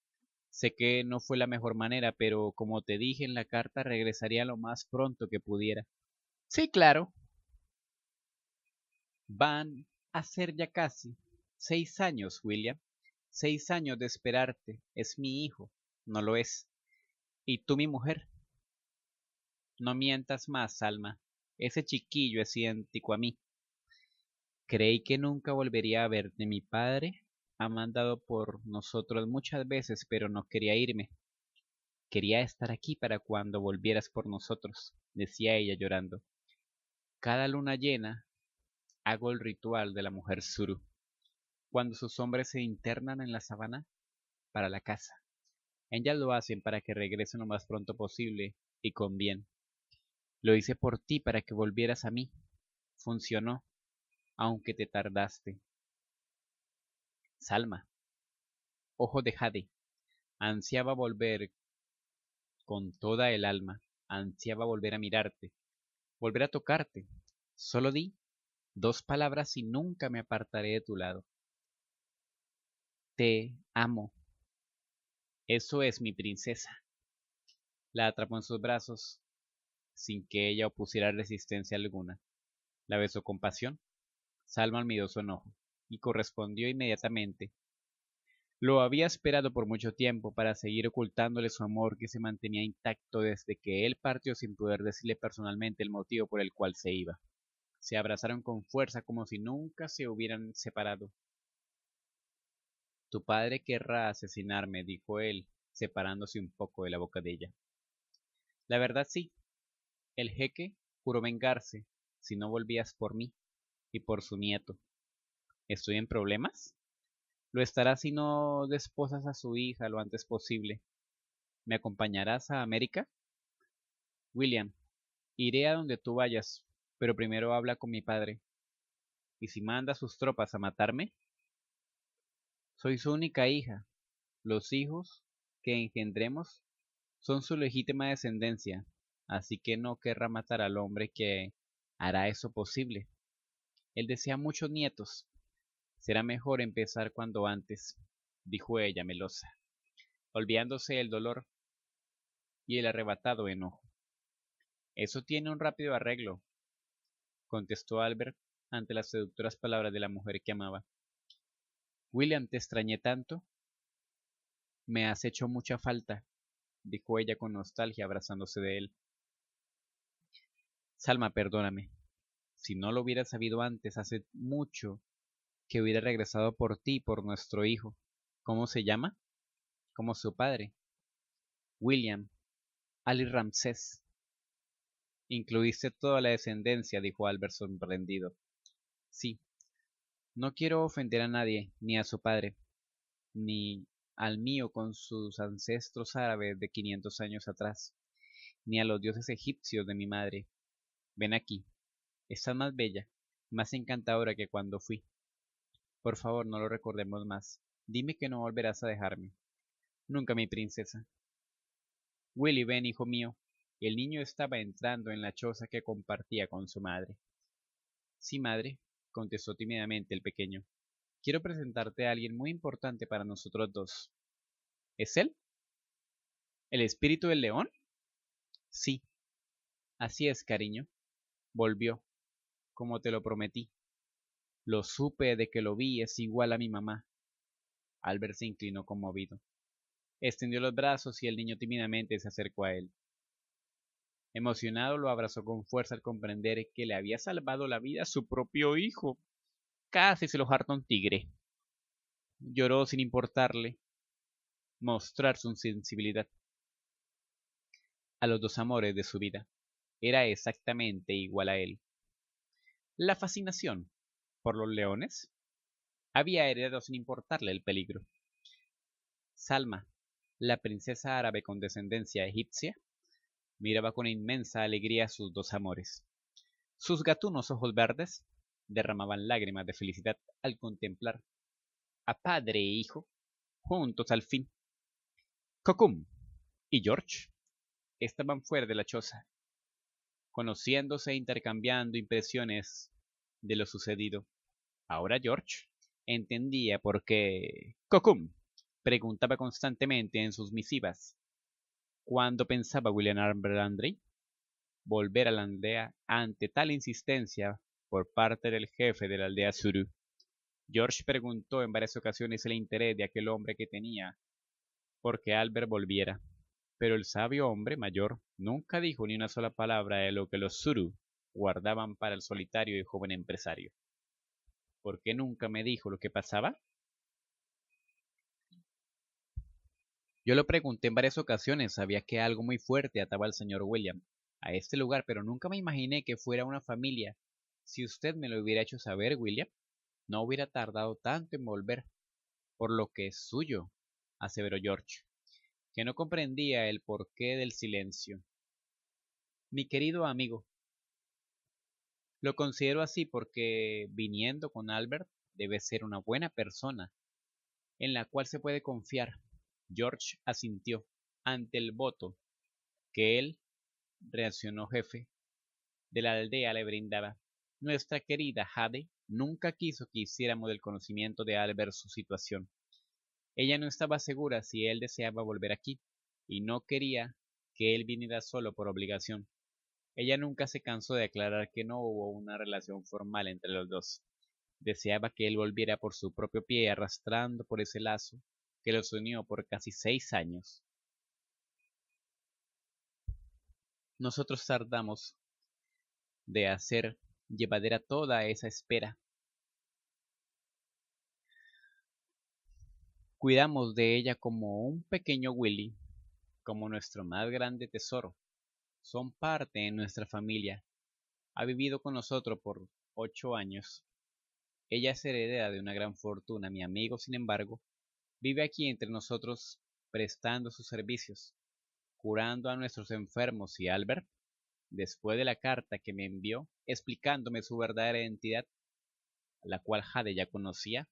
Sé que no fue la mejor manera, pero como te dije en la carta, regresaría lo más pronto que pudiera. Sí, claro. Van a ser ya casi seis años, William. Seis años de esperarte. Es mi hijo. No lo es. Y tú mi mujer. No mientas más, Alma. Ese chiquillo es idéntico a mí. Creí que nunca volvería a verte. Mi padre ha mandado por nosotros muchas veces, pero no quería irme. Quería estar aquí para cuando volvieras por nosotros, decía ella llorando. Cada luna llena hago el ritual de la mujer suru, cuando sus hombres se internan en la sabana para la casa. Ellas lo hacen para que regresen lo más pronto posible y con bien. Lo hice por ti para que volvieras a mí. Funcionó, aunque te tardaste. Salma, ojo de Jade, ansiaba volver con toda el alma, ansiaba volver a mirarte, volver a tocarte. Solo di dos palabras y nunca me apartaré de tu lado. Te amo. Eso es mi princesa. La atrapó en sus brazos, sin que ella opusiera resistencia alguna. La besó con pasión. Salma olvidó su enojo y correspondió inmediatamente. Lo había esperado por mucho tiempo para seguir ocultándole su amor que se mantenía intacto desde que él partió sin poder decirle personalmente el motivo por el cual se iba. Se abrazaron con fuerza como si nunca se hubieran separado. Tu padre querrá asesinarme, dijo él, separándose un poco de la boca de ella. La verdad sí, el jeque juró vengarse si no volvías por mí y por su nieto. ¿Estoy en problemas? Lo estará si no desposas a su hija lo antes posible. ¿Me acompañarás a América? William, iré a donde tú vayas, pero primero habla con mi padre. ¿Y si manda sus tropas a matarme? Soy su única hija. Los hijos que engendremos son su legítima descendencia, así que no querrá matar al hombre que hará eso posible. Él desea muchos nietos. Será mejor empezar cuando antes, dijo ella melosa, olvidándose el dolor y el arrebatado enojo. Eso tiene un rápido arreglo, contestó Albert ante las seductoras palabras de la mujer que amaba. William, te extrañé tanto. Me has hecho mucha falta, dijo ella con nostalgia abrazándose de él. Salma, perdóname. Si no lo hubiera sabido antes, hace mucho que hubiera regresado por ti, por nuestro hijo. ¿Cómo se llama? Como su padre. William. Ali Ramsés. Incluiste toda la descendencia, dijo Albert sorprendido. Sí. No quiero ofender a nadie, ni a su padre, ni al mío con sus ancestros árabes de 500 años atrás, ni a los dioses egipcios de mi madre, Ven aquí. Estás más bella, más encantadora que cuando fui. Por favor, no lo recordemos más. Dime que no volverás a dejarme. Nunca, mi princesa. Willy, ven, hijo mío. El niño estaba entrando en la choza que compartía con su madre. Sí, madre, contestó tímidamente el pequeño. Quiero presentarte a alguien muy importante para nosotros dos. ¿Es él? ¿El espíritu del león? Sí. Así es, cariño. Volvió, como te lo prometí. Lo supe de que lo vi, es igual a mi mamá. Albert se inclinó conmovido. Extendió los brazos y el niño tímidamente se acercó a él. Emocionado lo abrazó con fuerza al comprender que le había salvado la vida a su propio hijo. Casi se lo hartó un tigre. Lloró sin importarle mostrar su sensibilidad a los dos amores de su vida era exactamente igual a él. La fascinación por los leones había heredado sin importarle el peligro. Salma, la princesa árabe con descendencia egipcia, miraba con inmensa alegría a sus dos amores. Sus gatunos ojos verdes derramaban lágrimas de felicidad al contemplar a padre e hijo juntos al fin. Kokum y George estaban fuera de la choza conociéndose e intercambiando impresiones de lo sucedido. Ahora George entendía por qué Cocum preguntaba constantemente en sus misivas cuándo pensaba William Armbrandry volver a la aldea ante tal insistencia por parte del jefe de la aldea Suru. George preguntó en varias ocasiones el interés de aquel hombre que tenía porque Albert volviera. Pero el sabio hombre mayor nunca dijo ni una sola palabra de lo que los Suru guardaban para el solitario y joven empresario. ¿Por qué nunca me dijo lo que pasaba? Yo lo pregunté en varias ocasiones, sabía que algo muy fuerte ataba al señor William a este lugar, pero nunca me imaginé que fuera una familia. Si usted me lo hubiera hecho saber, William, no hubiera tardado tanto en volver, por lo que es suyo, aseveró George que no comprendía el porqué del silencio. Mi querido amigo, lo considero así porque viniendo con Albert debe ser una buena persona en la cual se puede confiar. George asintió ante el voto que él, reaccionó jefe, de la aldea le brindaba. Nuestra querida Jade nunca quiso que hiciéramos del conocimiento de Albert su situación. Ella no estaba segura si él deseaba volver aquí, y no quería que él viniera solo por obligación. Ella nunca se cansó de aclarar que no hubo una relación formal entre los dos. Deseaba que él volviera por su propio pie arrastrando por ese lazo que los unió por casi seis años. Nosotros tardamos de hacer llevadera toda esa espera Cuidamos de ella como un pequeño Willy, como nuestro más grande tesoro. Son parte de nuestra familia. Ha vivido con nosotros por ocho años. Ella es heredera de una gran fortuna. Mi amigo, sin embargo, vive aquí entre nosotros prestando sus servicios, curando a nuestros enfermos y Albert, después de la carta que me envió explicándome su verdadera identidad, la cual Jade ya conocía,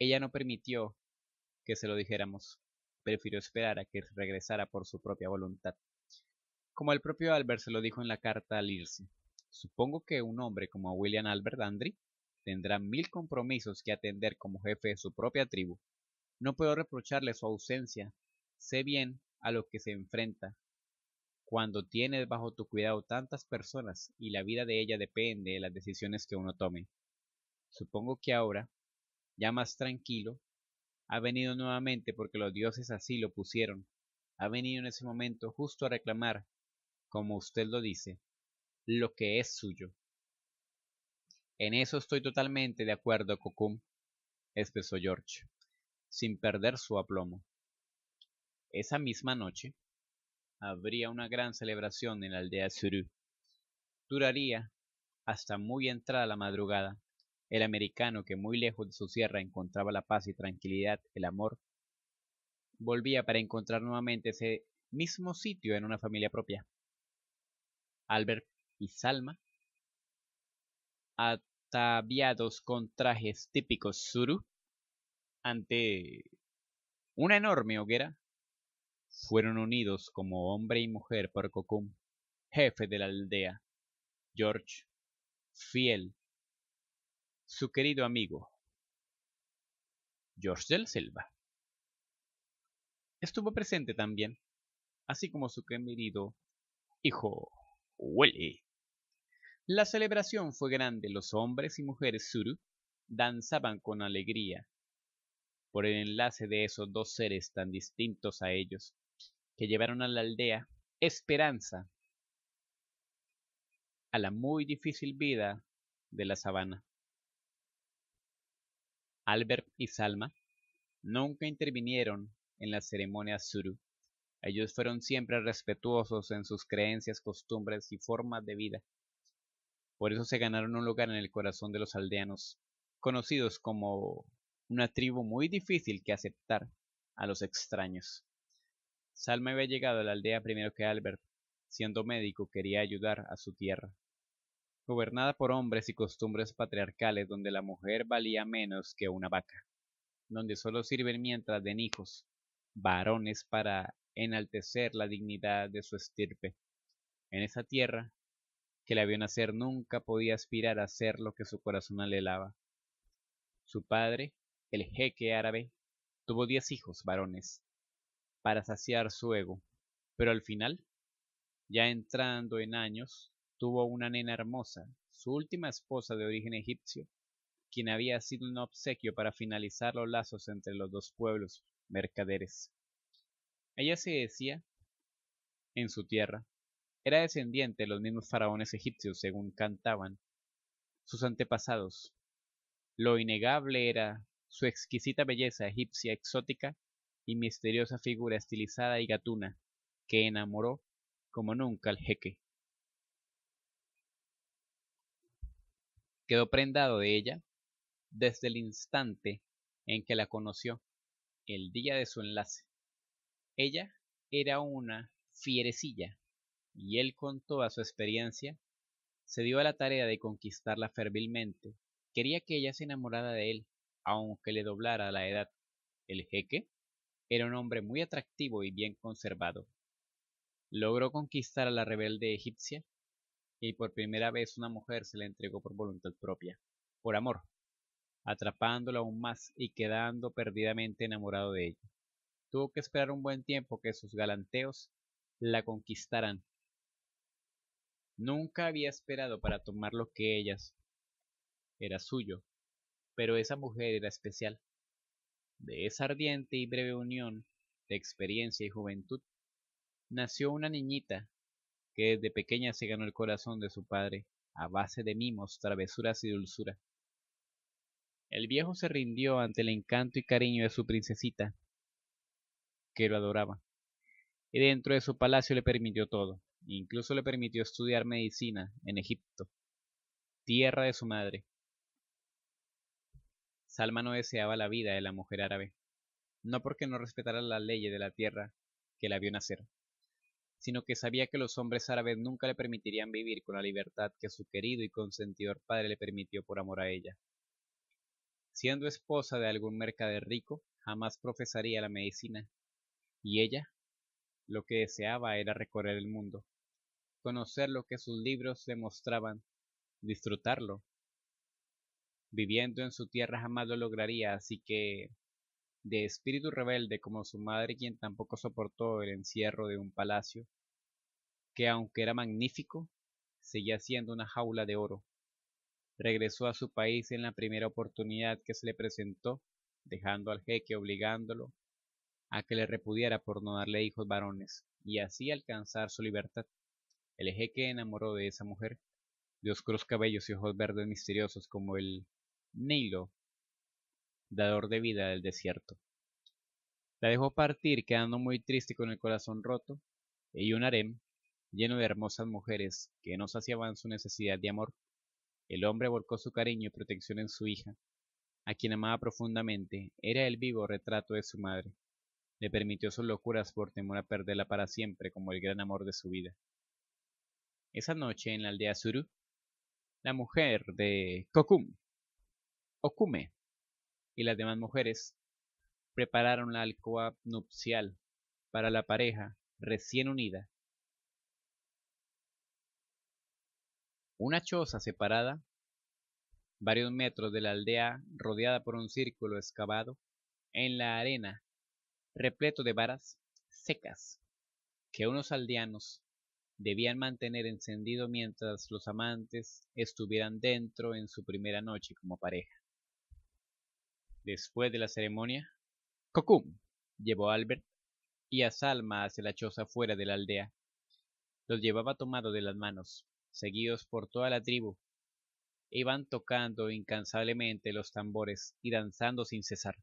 ella no permitió que se lo dijéramos. Prefirió esperar a que regresara por su propia voluntad. Como el propio Albert se lo dijo en la carta al irse, supongo que un hombre como William Albert Andry tendrá mil compromisos que atender como jefe de su propia tribu. No puedo reprocharle su ausencia. Sé bien a lo que se enfrenta. Cuando tienes bajo tu cuidado tantas personas y la vida de ella depende de las decisiones que uno tome. Supongo que ahora, ya más tranquilo, ha venido nuevamente porque los dioses así lo pusieron. Ha venido en ese momento justo a reclamar, como usted lo dice, lo que es suyo. En eso estoy totalmente de acuerdo, Cocum, expresó George, sin perder su aplomo. Esa misma noche habría una gran celebración en la aldea Suru. Duraría hasta muy entrada la madrugada. El americano, que muy lejos de su sierra encontraba la paz y tranquilidad, el amor, volvía para encontrar nuevamente ese mismo sitio en una familia propia. Albert y Salma, ataviados con trajes típicos suru, ante una enorme hoguera, fueron unidos como hombre y mujer por Kokum, jefe de la aldea. George, fiel su querido amigo George del Selva, Estuvo presente también, así como su querido hijo Willy. La celebración fue grande, los hombres y mujeres suru danzaban con alegría por el enlace de esos dos seres tan distintos a ellos, que llevaron a la aldea esperanza a la muy difícil vida de la sabana. Albert y Salma, nunca intervinieron en las ceremonias Suru. Ellos fueron siempre respetuosos en sus creencias, costumbres y formas de vida. Por eso se ganaron un lugar en el corazón de los aldeanos, conocidos como una tribu muy difícil que aceptar a los extraños. Salma había llegado a la aldea primero que Albert. Siendo médico quería ayudar a su tierra gobernada por hombres y costumbres patriarcales donde la mujer valía menos que una vaca, donde solo sirven mientras den hijos, varones para enaltecer la dignidad de su estirpe. En esa tierra, que la vio nacer, nunca podía aspirar a ser lo que su corazón anhelaba. Su padre, el jeque árabe, tuvo diez hijos varones, para saciar su ego, pero al final, ya entrando en años, Tuvo una nena hermosa, su última esposa de origen egipcio, quien había sido un obsequio para finalizar los lazos entre los dos pueblos mercaderes. Ella se decía, en su tierra, era descendiente de los mismos faraones egipcios, según cantaban sus antepasados. Lo innegable era su exquisita belleza egipcia exótica y misteriosa figura estilizada y gatuna, que enamoró como nunca al jeque. Quedó prendado de ella desde el instante en que la conoció, el día de su enlace. Ella era una fierecilla y él con toda su experiencia se dio a la tarea de conquistarla fervilmente. Quería que ella se enamorara de él, aunque le doblara la edad. El jeque era un hombre muy atractivo y bien conservado. Logró conquistar a la rebelde egipcia y por primera vez una mujer se le entregó por voluntad propia, por amor, atrapándolo aún más y quedando perdidamente enamorado de ella. Tuvo que esperar un buen tiempo que sus galanteos la conquistaran. Nunca había esperado para tomar lo que ellas era suyo, pero esa mujer era especial. De esa ardiente y breve unión de experiencia y juventud nació una niñita que desde pequeña se ganó el corazón de su padre a base de mimos, travesuras y dulzura. El viejo se rindió ante el encanto y cariño de su princesita, que lo adoraba, y dentro de su palacio le permitió todo, incluso le permitió estudiar medicina en Egipto, tierra de su madre. Salma no deseaba la vida de la mujer árabe, no porque no respetara las leyes de la tierra que la vio nacer, sino que sabía que los hombres árabes nunca le permitirían vivir con la libertad que su querido y consentidor padre le permitió por amor a ella. Siendo esposa de algún mercader rico, jamás profesaría la medicina, y ella lo que deseaba era recorrer el mundo, conocer lo que sus libros le mostraban, disfrutarlo. Viviendo en su tierra jamás lo lograría, así que de espíritu rebelde como su madre quien tampoco soportó el encierro de un palacio, que aunque era magnífico, seguía siendo una jaula de oro. Regresó a su país en la primera oportunidad que se le presentó, dejando al jeque obligándolo a que le repudiara por no darle hijos varones, y así alcanzar su libertad. El jeque enamoró de esa mujer, de oscuros cabellos y ojos verdes misteriosos como el Nilo dador de vida del desierto. La dejó partir quedando muy triste con el corazón roto y e un harem lleno de hermosas mujeres que no saciaban su necesidad de amor. El hombre volcó su cariño y protección en su hija, a quien amaba profundamente, era el vivo retrato de su madre. Le permitió sus locuras por temor a perderla para siempre como el gran amor de su vida. Esa noche en la aldea Suru, la mujer de Kokum, Okume, y las demás mujeres prepararon la alcoba nupcial para la pareja recién unida. Una choza separada, varios metros de la aldea rodeada por un círculo excavado en la arena, repleto de varas secas que unos aldeanos debían mantener encendido mientras los amantes estuvieran dentro en su primera noche como pareja. Después de la ceremonia, Cocum llevó a Albert y a Salma hacia la choza fuera de la aldea. Los llevaba tomado de las manos, seguidos por toda la tribu. Iban tocando incansablemente los tambores y danzando sin cesar.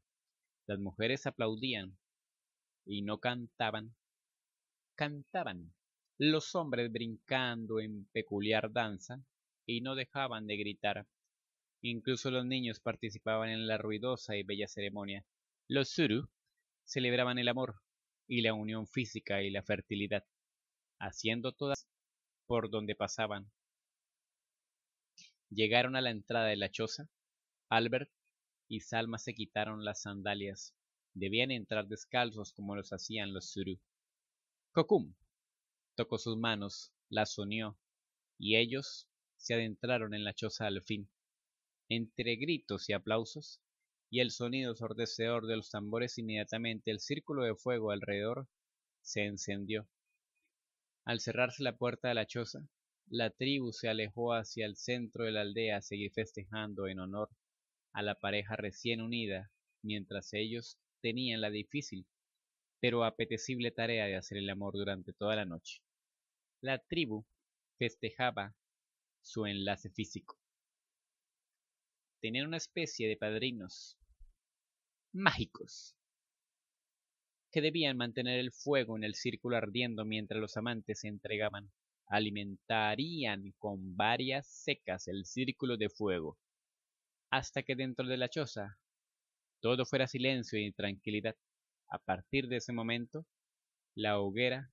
Las mujeres aplaudían y no cantaban. Cantaban los hombres brincando en peculiar danza y no dejaban de gritar. Incluso los niños participaban en la ruidosa y bella ceremonia. Los Suru celebraban el amor y la unión física y la fertilidad, haciendo todas por donde pasaban. Llegaron a la entrada de la choza. Albert y Salma se quitaron las sandalias. Debían entrar descalzos como los hacían los Suru. Kokum tocó sus manos, las unió, y ellos se adentraron en la choza al fin. Entre gritos y aplausos, y el sonido sordecedor de los tambores, inmediatamente el círculo de fuego alrededor se encendió. Al cerrarse la puerta de la choza, la tribu se alejó hacia el centro de la aldea a seguir festejando en honor a la pareja recién unida, mientras ellos tenían la difícil pero apetecible tarea de hacer el amor durante toda la noche. La tribu festejaba su enlace físico tenían una especie de padrinos mágicos que debían mantener el fuego en el círculo ardiendo mientras los amantes se entregaban. Alimentarían con varias secas el círculo de fuego, hasta que dentro de la choza todo fuera silencio y tranquilidad. A partir de ese momento, la hoguera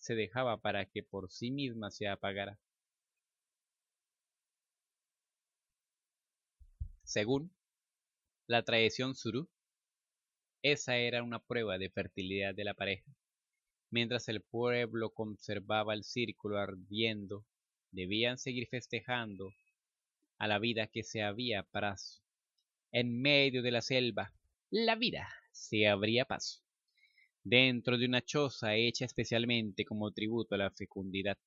se dejaba para que por sí misma se apagara. Según la tradición suru, esa era una prueba de fertilidad de la pareja, mientras el pueblo conservaba el círculo ardiendo debían seguir festejando a la vida que se había paso. En medio de la selva, la vida se abría paso, dentro de una choza hecha especialmente como tributo a la fecundidad.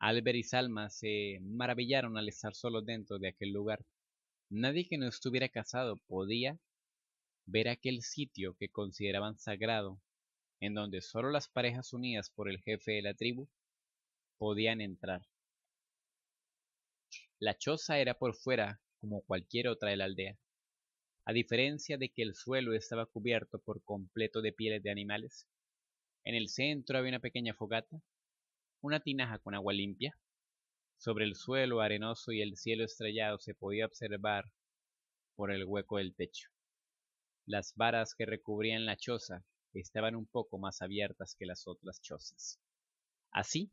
Albert y Salma se maravillaron al estar solos dentro de aquel lugar. Nadie que no estuviera casado podía ver aquel sitio que consideraban sagrado, en donde solo las parejas unidas por el jefe de la tribu podían entrar. La choza era por fuera como cualquier otra de la aldea. A diferencia de que el suelo estaba cubierto por completo de pieles de animales, en el centro había una pequeña fogata una tinaja con agua limpia. Sobre el suelo arenoso y el cielo estrellado se podía observar por el hueco del techo. Las varas que recubrían la choza estaban un poco más abiertas que las otras chozas. Así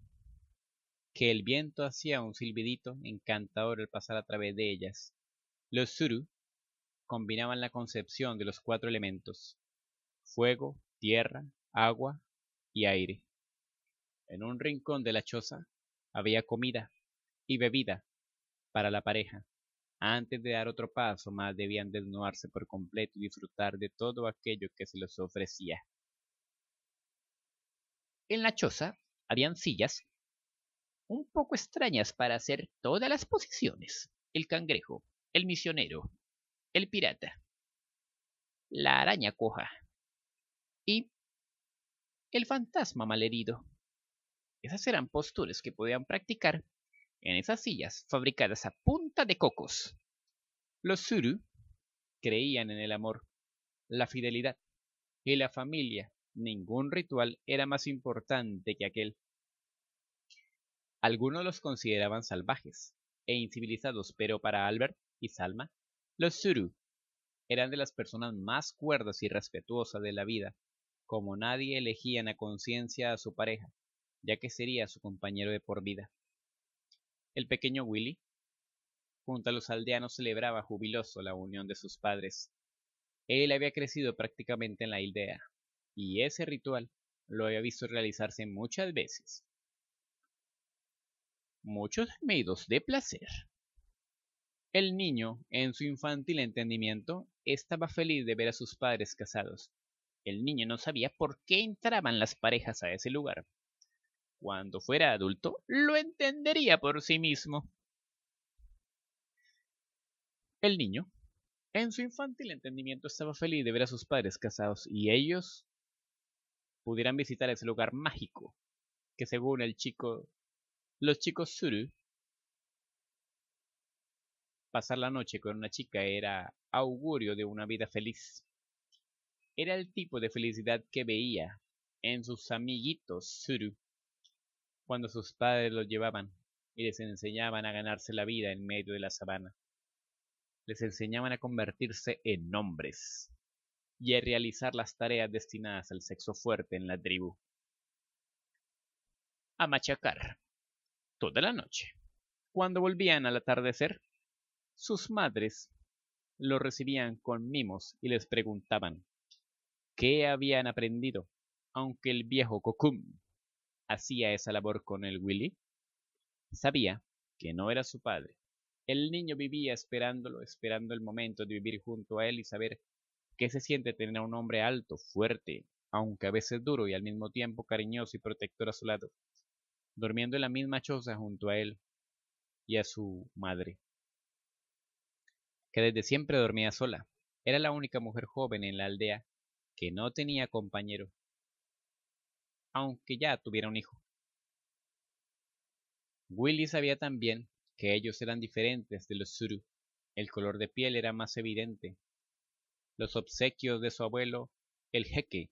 que el viento hacía un silbidito encantador al pasar a través de ellas. Los suru combinaban la concepción de los cuatro elementos, fuego, tierra, agua y aire, en un rincón de la choza había comida y bebida para la pareja. Antes de dar otro paso más debían desnudarse por completo y disfrutar de todo aquello que se les ofrecía. En la choza habían sillas un poco extrañas para hacer todas las posiciones. El cangrejo, el misionero, el pirata, la araña coja y el fantasma malherido. Esas eran posturas que podían practicar en esas sillas fabricadas a punta de cocos. Los Suru creían en el amor, la fidelidad y la familia. Ningún ritual era más importante que aquel. Algunos los consideraban salvajes e incivilizados, pero para Albert y Salma, los Suru eran de las personas más cuerdas y respetuosas de la vida, como nadie elegían a conciencia a su pareja, ya que sería su compañero de por vida. El pequeño Willy, junto a los aldeanos, celebraba jubiloso la unión de sus padres. Él había crecido prácticamente en la aldea, y ese ritual lo había visto realizarse muchas veces. Muchos medios de placer. El niño, en su infantil entendimiento, estaba feliz de ver a sus padres casados. El niño no sabía por qué entraban las parejas a ese lugar. Cuando fuera adulto, lo entendería por sí mismo. El niño, en su infantil entendimiento, estaba feliz de ver a sus padres casados y ellos pudieran visitar ese lugar mágico que según el chico, los chicos Suru, pasar la noche con una chica era augurio de una vida feliz. Era el tipo de felicidad que veía en sus amiguitos Suru cuando sus padres los llevaban y les enseñaban a ganarse la vida en medio de la sabana. Les enseñaban a convertirse en hombres y a realizar las tareas destinadas al sexo fuerte en la tribu. A machacar toda la noche. Cuando volvían al atardecer, sus madres los recibían con mimos y les preguntaban qué habían aprendido, aunque el viejo Cocum hacía esa labor con el Willy? Sabía que no era su padre. El niño vivía esperándolo, esperando el momento de vivir junto a él y saber qué se siente tener a un hombre alto, fuerte, aunque a veces duro y al mismo tiempo cariñoso y protector a su lado, durmiendo en la misma choza junto a él y a su madre, que desde siempre dormía sola. Era la única mujer joven en la aldea que no tenía compañero aunque ya tuviera un hijo. Willy sabía también que ellos eran diferentes de los Suru. El color de piel era más evidente. Los obsequios de su abuelo, el jeque,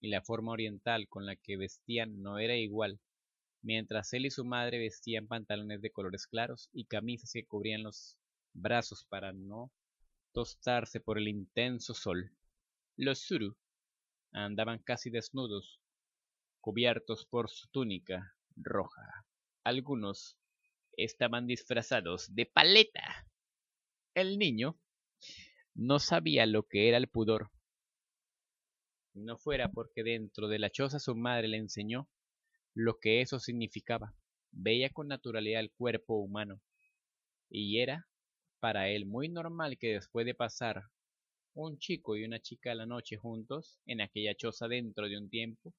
y la forma oriental con la que vestían no era igual, mientras él y su madre vestían pantalones de colores claros y camisas que cubrían los brazos para no tostarse por el intenso sol. Los Suru andaban casi desnudos, cubiertos por su túnica roja. Algunos estaban disfrazados de paleta. El niño no sabía lo que era el pudor. No fuera porque dentro de la choza su madre le enseñó lo que eso significaba. Veía con naturalidad el cuerpo humano. Y era para él muy normal que después de pasar un chico y una chica la noche juntos en aquella choza dentro de un tiempo,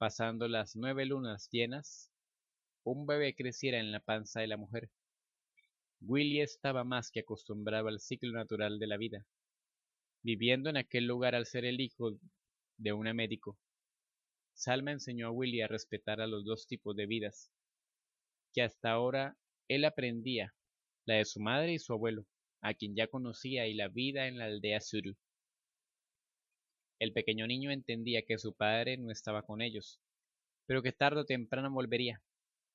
Pasando las nueve lunas llenas, un bebé creciera en la panza de la mujer. Willy estaba más que acostumbrado al ciclo natural de la vida, viviendo en aquel lugar al ser el hijo de una médico. Salma enseñó a Willy a respetar a los dos tipos de vidas, que hasta ahora él aprendía, la de su madre y su abuelo, a quien ya conocía, y la vida en la aldea Suru. El pequeño niño entendía que su padre no estaba con ellos, pero que tarde o temprano volvería.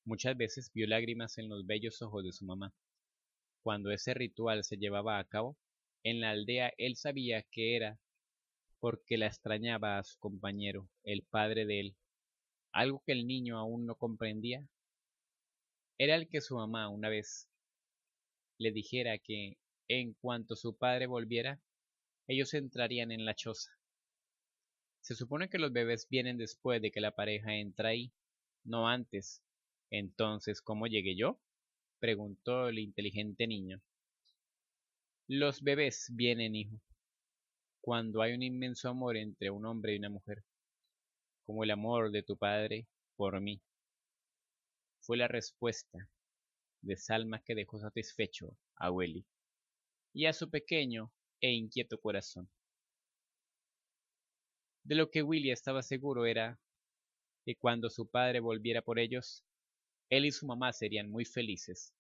Muchas veces vio lágrimas en los bellos ojos de su mamá. Cuando ese ritual se llevaba a cabo, en la aldea él sabía que era porque la extrañaba a su compañero, el padre de él. Algo que el niño aún no comprendía era el que su mamá una vez le dijera que en cuanto su padre volviera, ellos entrarían en la choza. Se supone que los bebés vienen después de que la pareja entra ahí, no antes. Entonces, ¿cómo llegué yo? preguntó el inteligente niño. Los bebés vienen, hijo, cuando hay un inmenso amor entre un hombre y una mujer, como el amor de tu padre por mí. Fue la respuesta de Salma que dejó satisfecho a Welly y a su pequeño e inquieto corazón. De lo que Willy estaba seguro era que cuando su padre volviera por ellos, él y su mamá serían muy felices.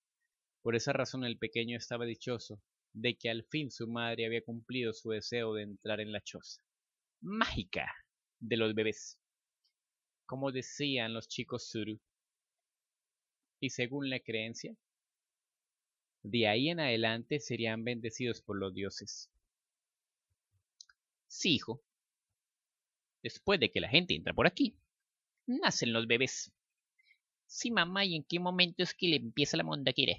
Por esa razón el pequeño estaba dichoso de que al fin su madre había cumplido su deseo de entrar en la choza mágica de los bebés, como decían los chicos Zuru, Y según la creencia, de ahí en adelante serían bendecidos por los dioses. Sí, hijo, Después de que la gente entra por aquí, nacen los bebés. Sí, mamá, ¿y en qué momento es que le empieza la monda, ¡Oh!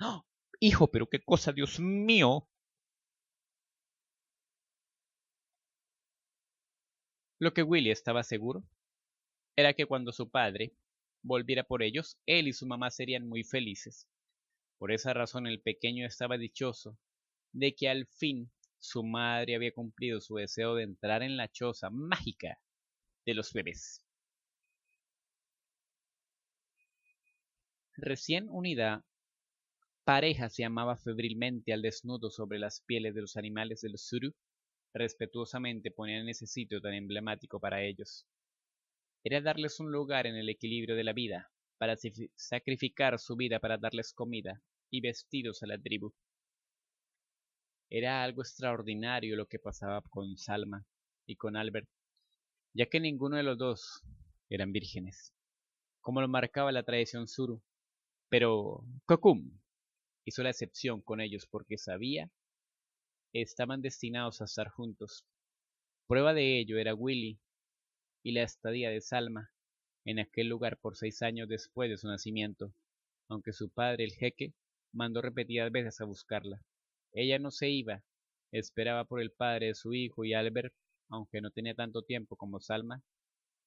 ¡Ah! Hijo, pero qué cosa, Dios mío. Lo que Willy estaba seguro era que cuando su padre volviera por ellos, él y su mamá serían muy felices. Por esa razón el pequeño estaba dichoso de que al fin su madre había cumplido su deseo de entrar en la choza mágica de los bebés. Recién unida, pareja se amaba febrilmente al desnudo sobre las pieles de los animales del suru, respetuosamente ponían ese sitio tan emblemático para ellos. Era darles un lugar en el equilibrio de la vida, para sacrificar su vida para darles comida y vestidos a la tribu. Era algo extraordinario lo que pasaba con Salma y con Albert, ya que ninguno de los dos eran vírgenes, como lo marcaba la tradición Zuru. Pero Kokum hizo la excepción con ellos porque sabía que estaban destinados a estar juntos. Prueba de ello era Willy y la estadía de Salma en aquel lugar por seis años después de su nacimiento, aunque su padre, el jeque, mandó repetidas veces a buscarla. Ella no se iba, esperaba por el padre de su hijo y Albert, aunque no tenía tanto tiempo como Salma,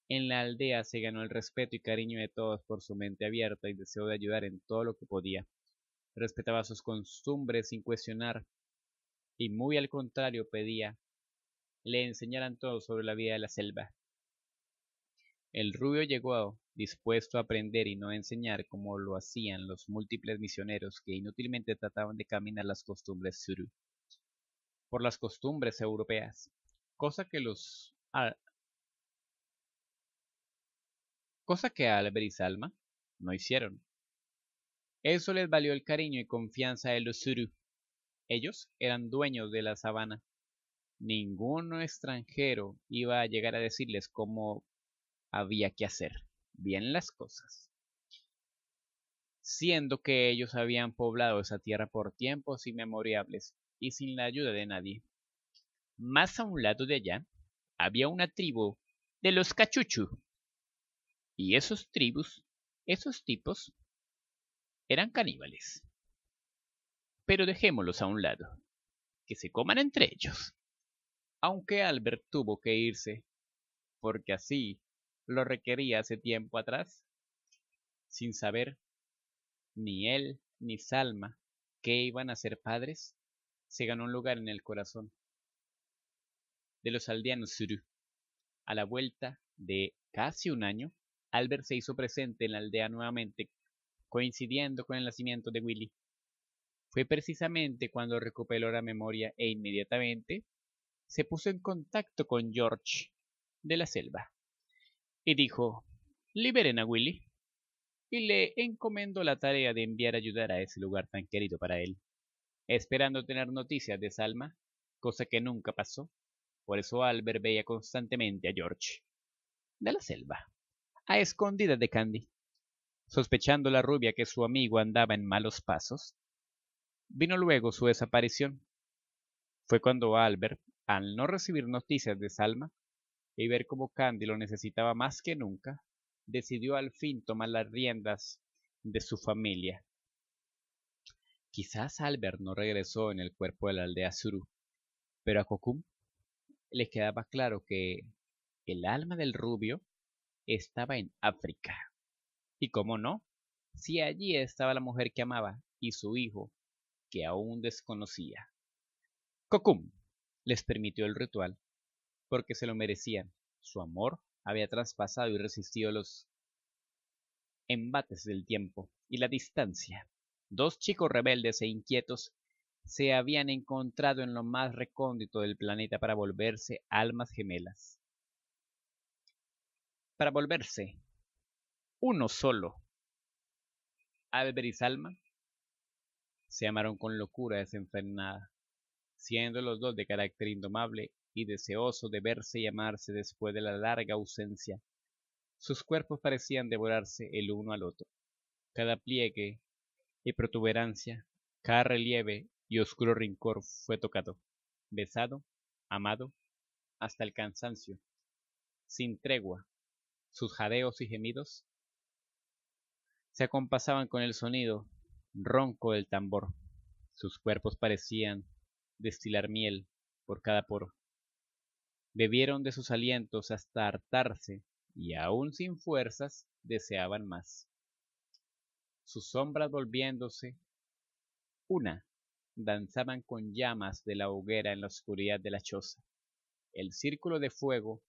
en la aldea se ganó el respeto y cariño de todos por su mente abierta y deseo de ayudar en todo lo que podía. Respetaba sus costumbres sin cuestionar y muy al contrario pedía le enseñaran todo sobre la vida de la selva. El rubio llegó dispuesto a aprender y no a enseñar como lo hacían los múltiples misioneros que inútilmente trataban de caminar las costumbres suru por las costumbres europeas, cosa que los cosa que Albert y Salma no hicieron. Eso les valió el cariño y confianza de los Suru. Ellos eran dueños de la sabana. Ninguno extranjero iba a llegar a decirles cómo había que hacer bien las cosas. Siendo que ellos habían poblado esa tierra por tiempos inmemorables y sin la ayuda de nadie. Más a un lado de allá había una tribu de los cachuchu. Y esos tribus, esos tipos, eran caníbales. Pero dejémoslos a un lado, que se coman entre ellos. Aunque Albert tuvo que irse, porque así lo requería hace tiempo atrás, sin saber ni él ni Salma que iban a ser padres, se ganó un lugar en el corazón de los aldeanos Suru. A la vuelta de casi un año, Albert se hizo presente en la aldea nuevamente, coincidiendo con el nacimiento de Willy. Fue precisamente cuando recuperó la memoria e inmediatamente se puso en contacto con George de la selva y dijo, liberen a Willy, y le encomendó la tarea de enviar a ayudar a ese lugar tan querido para él, esperando tener noticias de Salma, cosa que nunca pasó, por eso Albert veía constantemente a George, de la selva, a escondida de Candy. Sospechando la rubia que su amigo andaba en malos pasos, vino luego su desaparición. Fue cuando Albert, al no recibir noticias de Salma, y ver cómo Candy lo necesitaba más que nunca, decidió al fin tomar las riendas de su familia. Quizás Albert no regresó en el cuerpo de la aldea Suru, pero a Kokum le quedaba claro que el alma del rubio estaba en África. Y cómo no, si allí estaba la mujer que amaba y su hijo, que aún desconocía. Kokum les permitió el ritual porque se lo merecían. Su amor había traspasado y resistido los embates del tiempo y la distancia. Dos chicos rebeldes e inquietos se habían encontrado en lo más recóndito del planeta para volverse almas gemelas. Para volverse uno solo. Albert y Salma se amaron con locura desenfrenada, siendo los dos de carácter indomable y deseoso de verse y amarse después de la larga ausencia. Sus cuerpos parecían devorarse el uno al otro. Cada pliegue y protuberancia, cada relieve y oscuro rincor fue tocado, besado, amado, hasta el cansancio. Sin tregua, sus jadeos y gemidos se acompasaban con el sonido ronco del tambor. Sus cuerpos parecían destilar miel por cada poro. Bebieron de sus alientos hasta hartarse, y aún sin fuerzas deseaban más. Sus sombras volviéndose, una, danzaban con llamas de la hoguera en la oscuridad de la choza. El círculo de fuego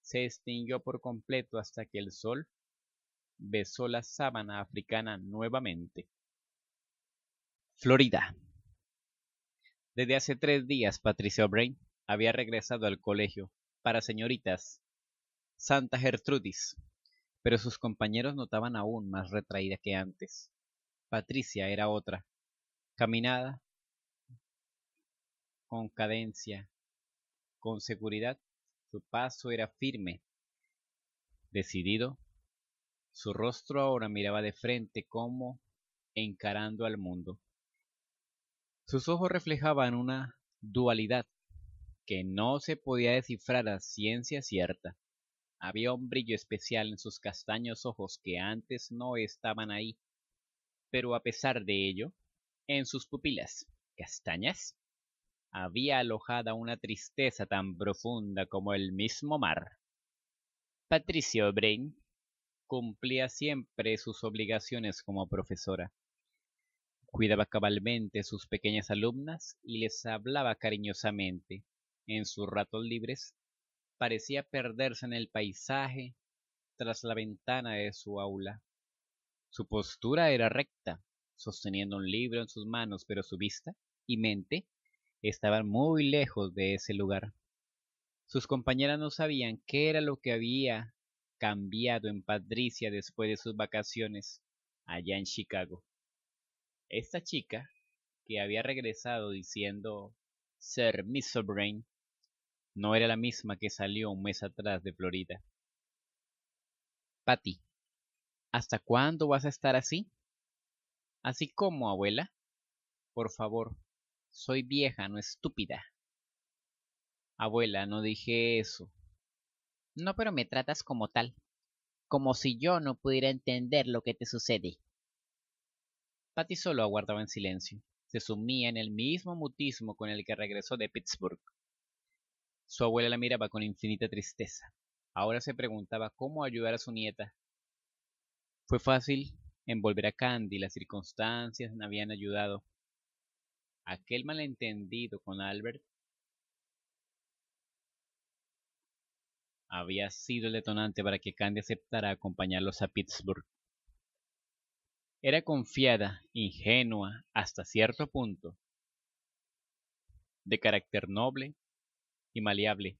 se extinguió por completo hasta que el sol besó la sábana africana nuevamente. Florida. Desde hace tres días, Patricia O'Brien había regresado al colegio para señoritas Santa Gertrudis, pero sus compañeros notaban aún más retraída que antes. Patricia era otra, caminada con cadencia, con seguridad, su paso era firme, decidido. Su rostro ahora miraba de frente como encarando al mundo. Sus ojos reflejaban una dualidad que no se podía descifrar a ciencia cierta. Había un brillo especial en sus castaños ojos que antes no estaban ahí, pero a pesar de ello, en sus pupilas, castañas, había alojada una tristeza tan profunda como el mismo mar. Patricia O'Brien cumplía siempre sus obligaciones como profesora. Cuidaba cabalmente sus pequeñas alumnas y les hablaba cariñosamente, en sus ratos libres, parecía perderse en el paisaje tras la ventana de su aula. Su postura era recta, sosteniendo un libro en sus manos, pero su vista y mente estaban muy lejos de ese lugar. Sus compañeras no sabían qué era lo que había cambiado en Patricia después de sus vacaciones allá en Chicago. Esta chica, que había regresado diciendo ser Miss Brain, no era la misma que salió un mes atrás de Florida. Patty, ¿hasta cuándo vas a estar así? Así como, abuela. Por favor, soy vieja, no estúpida. Abuela, no dije eso. No, pero me tratas como tal, como si yo no pudiera entender lo que te sucede. Patty solo aguardaba en silencio. Se sumía en el mismo mutismo con el que regresó de Pittsburgh. Su abuela la miraba con infinita tristeza. Ahora se preguntaba cómo ayudar a su nieta. Fue fácil envolver a Candy, las circunstancias no habían ayudado. Aquel malentendido con Albert había sido el detonante para que Candy aceptara acompañarlos a Pittsburgh. Era confiada, ingenua, hasta cierto punto, de carácter noble, y maleable.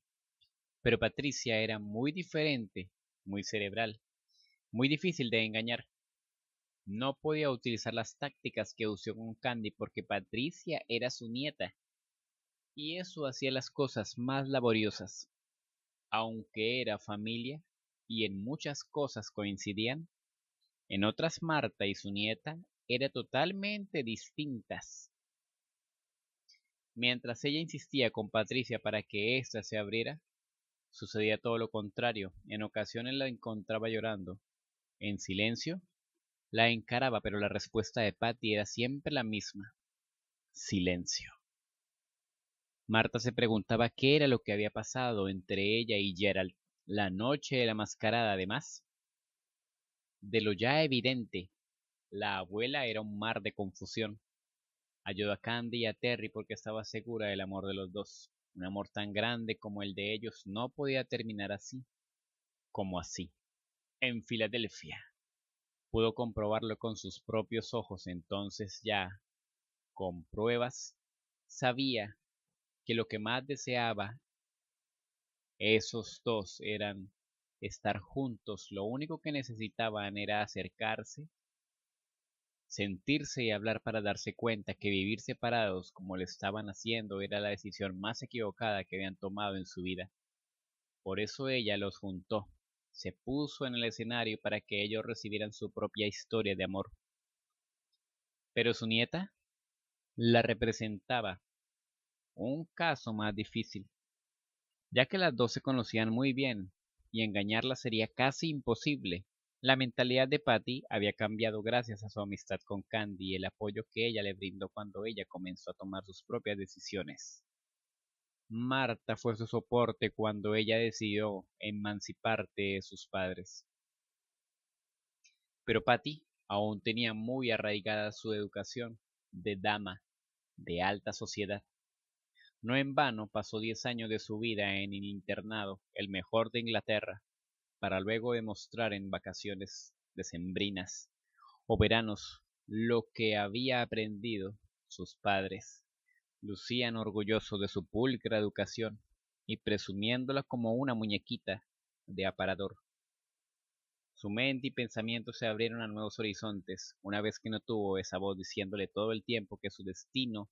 Pero Patricia era muy diferente, muy cerebral, muy difícil de engañar. No podía utilizar las tácticas que usó con Candy porque Patricia era su nieta. Y eso hacía las cosas más laboriosas. Aunque era familia y en muchas cosas coincidían, en otras Marta y su nieta eran totalmente distintas. Mientras ella insistía con Patricia para que ésta se abriera, sucedía todo lo contrario. En ocasiones la encontraba llorando. En silencio, la encaraba, pero la respuesta de Patty era siempre la misma. Silencio. Marta se preguntaba qué era lo que había pasado entre ella y Gerald la noche de la mascarada, además. De lo ya evidente, la abuela era un mar de confusión. Ayudó a Candy y a Terry porque estaba segura del amor de los dos. Un amor tan grande como el de ellos no podía terminar así, como así, en Filadelfia. Pudo comprobarlo con sus propios ojos, entonces ya, con pruebas, sabía que lo que más deseaba esos dos eran estar juntos. Lo único que necesitaban era acercarse sentirse y hablar para darse cuenta que vivir separados como le estaban haciendo era la decisión más equivocada que habían tomado en su vida. Por eso ella los juntó, se puso en el escenario para que ellos recibieran su propia historia de amor. Pero su nieta la representaba un caso más difícil, ya que las dos se conocían muy bien y engañarla sería casi imposible la mentalidad de Patty había cambiado gracias a su amistad con Candy y el apoyo que ella le brindó cuando ella comenzó a tomar sus propias decisiones. Marta fue su soporte cuando ella decidió emanciparte de sus padres. Pero Patty aún tenía muy arraigada su educación de dama de alta sociedad. No en vano pasó diez años de su vida en el internado, el mejor de Inglaterra, para luego demostrar en vacaciones decembrinas o veranos lo que había aprendido sus padres. Lucían orgulloso de su pulcra educación y presumiéndola como una muñequita de aparador. Su mente y pensamiento se abrieron a nuevos horizontes, una vez que no tuvo esa voz diciéndole todo el tiempo que su destino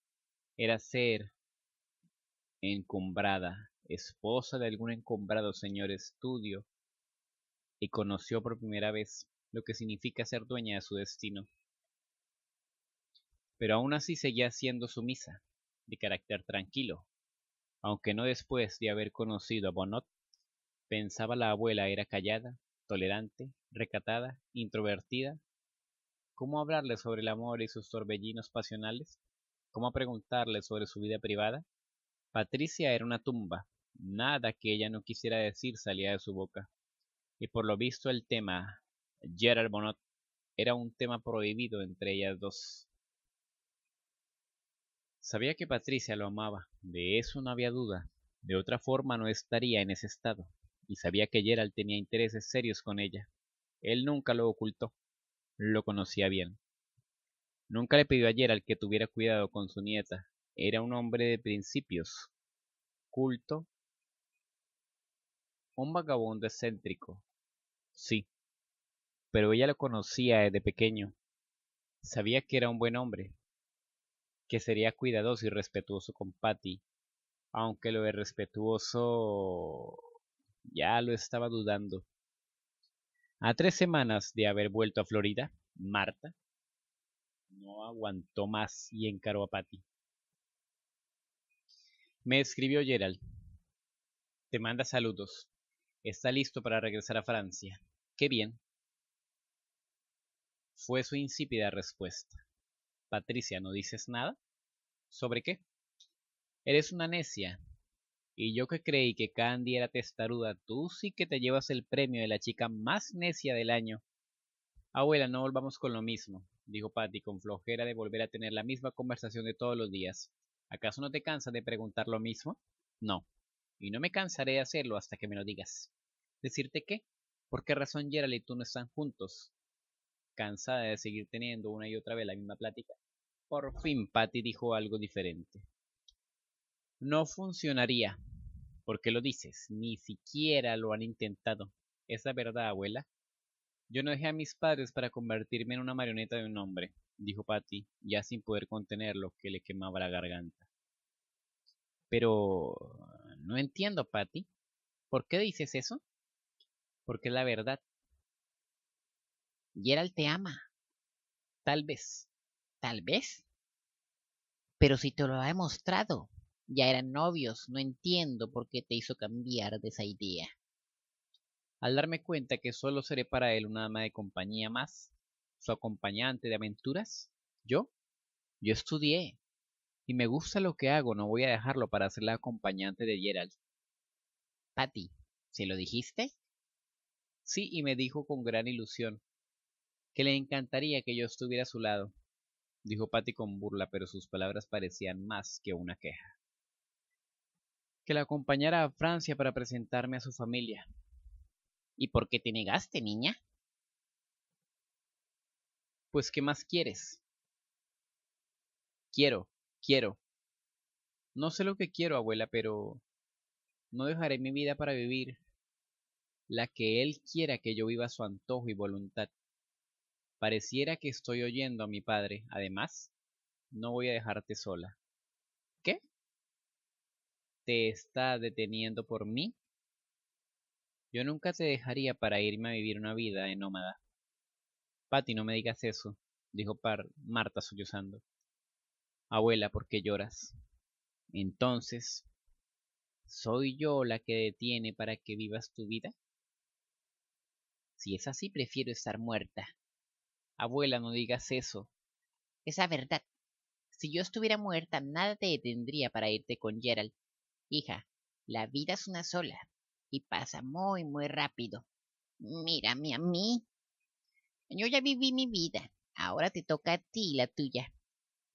era ser encumbrada, esposa de algún encumbrado señor estudio y conoció por primera vez lo que significa ser dueña de su destino. Pero aún así seguía siendo sumisa, de carácter tranquilo, aunque no después de haber conocido a Bonot, pensaba la abuela era callada, tolerante, recatada, introvertida. ¿Cómo hablarle sobre el amor y sus torbellinos pasionales? ¿Cómo preguntarle sobre su vida privada? Patricia era una tumba, nada que ella no quisiera decir salía de su boca y por lo visto el tema Gerald Bonot era un tema prohibido entre ellas dos. Sabía que Patricia lo amaba, de eso no había duda, de otra forma no estaría en ese estado, y sabía que Gerald tenía intereses serios con ella. Él nunca lo ocultó, lo conocía bien. Nunca le pidió a Gerald que tuviera cuidado con su nieta, era un hombre de principios, culto, un vagabundo excéntrico, Sí, pero ella lo conocía desde pequeño. Sabía que era un buen hombre, que sería cuidadoso y respetuoso con Patty, aunque lo de respetuoso ya lo estaba dudando. A tres semanas de haber vuelto a Florida, Marta no aguantó más y encaró a Patty. Me escribió Gerald. Te manda saludos está listo para regresar a Francia. ¡Qué bien! Fue su insípida respuesta. Patricia, ¿no dices nada? ¿Sobre qué? Eres una necia. Y yo que creí que Candy era testaruda, tú sí que te llevas el premio de la chica más necia del año. Abuela, no volvamos con lo mismo, dijo Patty con flojera de volver a tener la misma conversación de todos los días. ¿Acaso no te cansas de preguntar lo mismo? No, y no me cansaré de hacerlo hasta que me lo digas. ¿Decirte qué? ¿Por qué razón Gerald y tú no están juntos? Cansada de seguir teniendo una y otra vez la misma plática, por fin Patty dijo algo diferente. No funcionaría. ¿Por qué lo dices? Ni siquiera lo han intentado. ¿Es la verdad, abuela? Yo no dejé a mis padres para convertirme en una marioneta de un hombre, dijo Patty, ya sin poder contener lo que le quemaba la garganta. Pero no entiendo, Patty. ¿Por qué dices eso? Porque es la verdad. Gerald te ama. Tal vez. Tal vez. Pero si te lo ha demostrado. Ya eran novios. No entiendo por qué te hizo cambiar de esa idea. Al darme cuenta que solo seré para él una dama de compañía más, su acompañante de aventuras, yo, yo estudié, y me gusta lo que hago, no voy a dejarlo para ser la acompañante de Gerald. Patty, ¿se lo dijiste? Sí, y me dijo con gran ilusión que le encantaría que yo estuviera a su lado, dijo Patty con burla, pero sus palabras parecían más que una queja. Que la acompañara a Francia para presentarme a su familia. ¿Y por qué te negaste, niña? Pues, ¿qué más quieres? Quiero quiero. No sé lo que quiero, abuela, pero no dejaré mi vida para vivir la que él quiera que yo viva a su antojo y voluntad. Pareciera que estoy oyendo a mi padre. Además, no voy a dejarte sola. ¿Qué? ¿Te está deteniendo por mí? Yo nunca te dejaría para irme a vivir una vida de nómada. Pati, no me digas eso, dijo Par Marta sollozando. Abuela, ¿por qué lloras? Entonces, ¿soy yo la que detiene para que vivas tu vida? Si es así, prefiero estar muerta. Abuela, no digas eso. Esa verdad. Si yo estuviera muerta, nada te detendría para irte con Gerald. Hija, la vida es una sola y pasa muy, muy rápido. Mírame a mí. Yo ya viví mi vida. Ahora te toca a ti la tuya.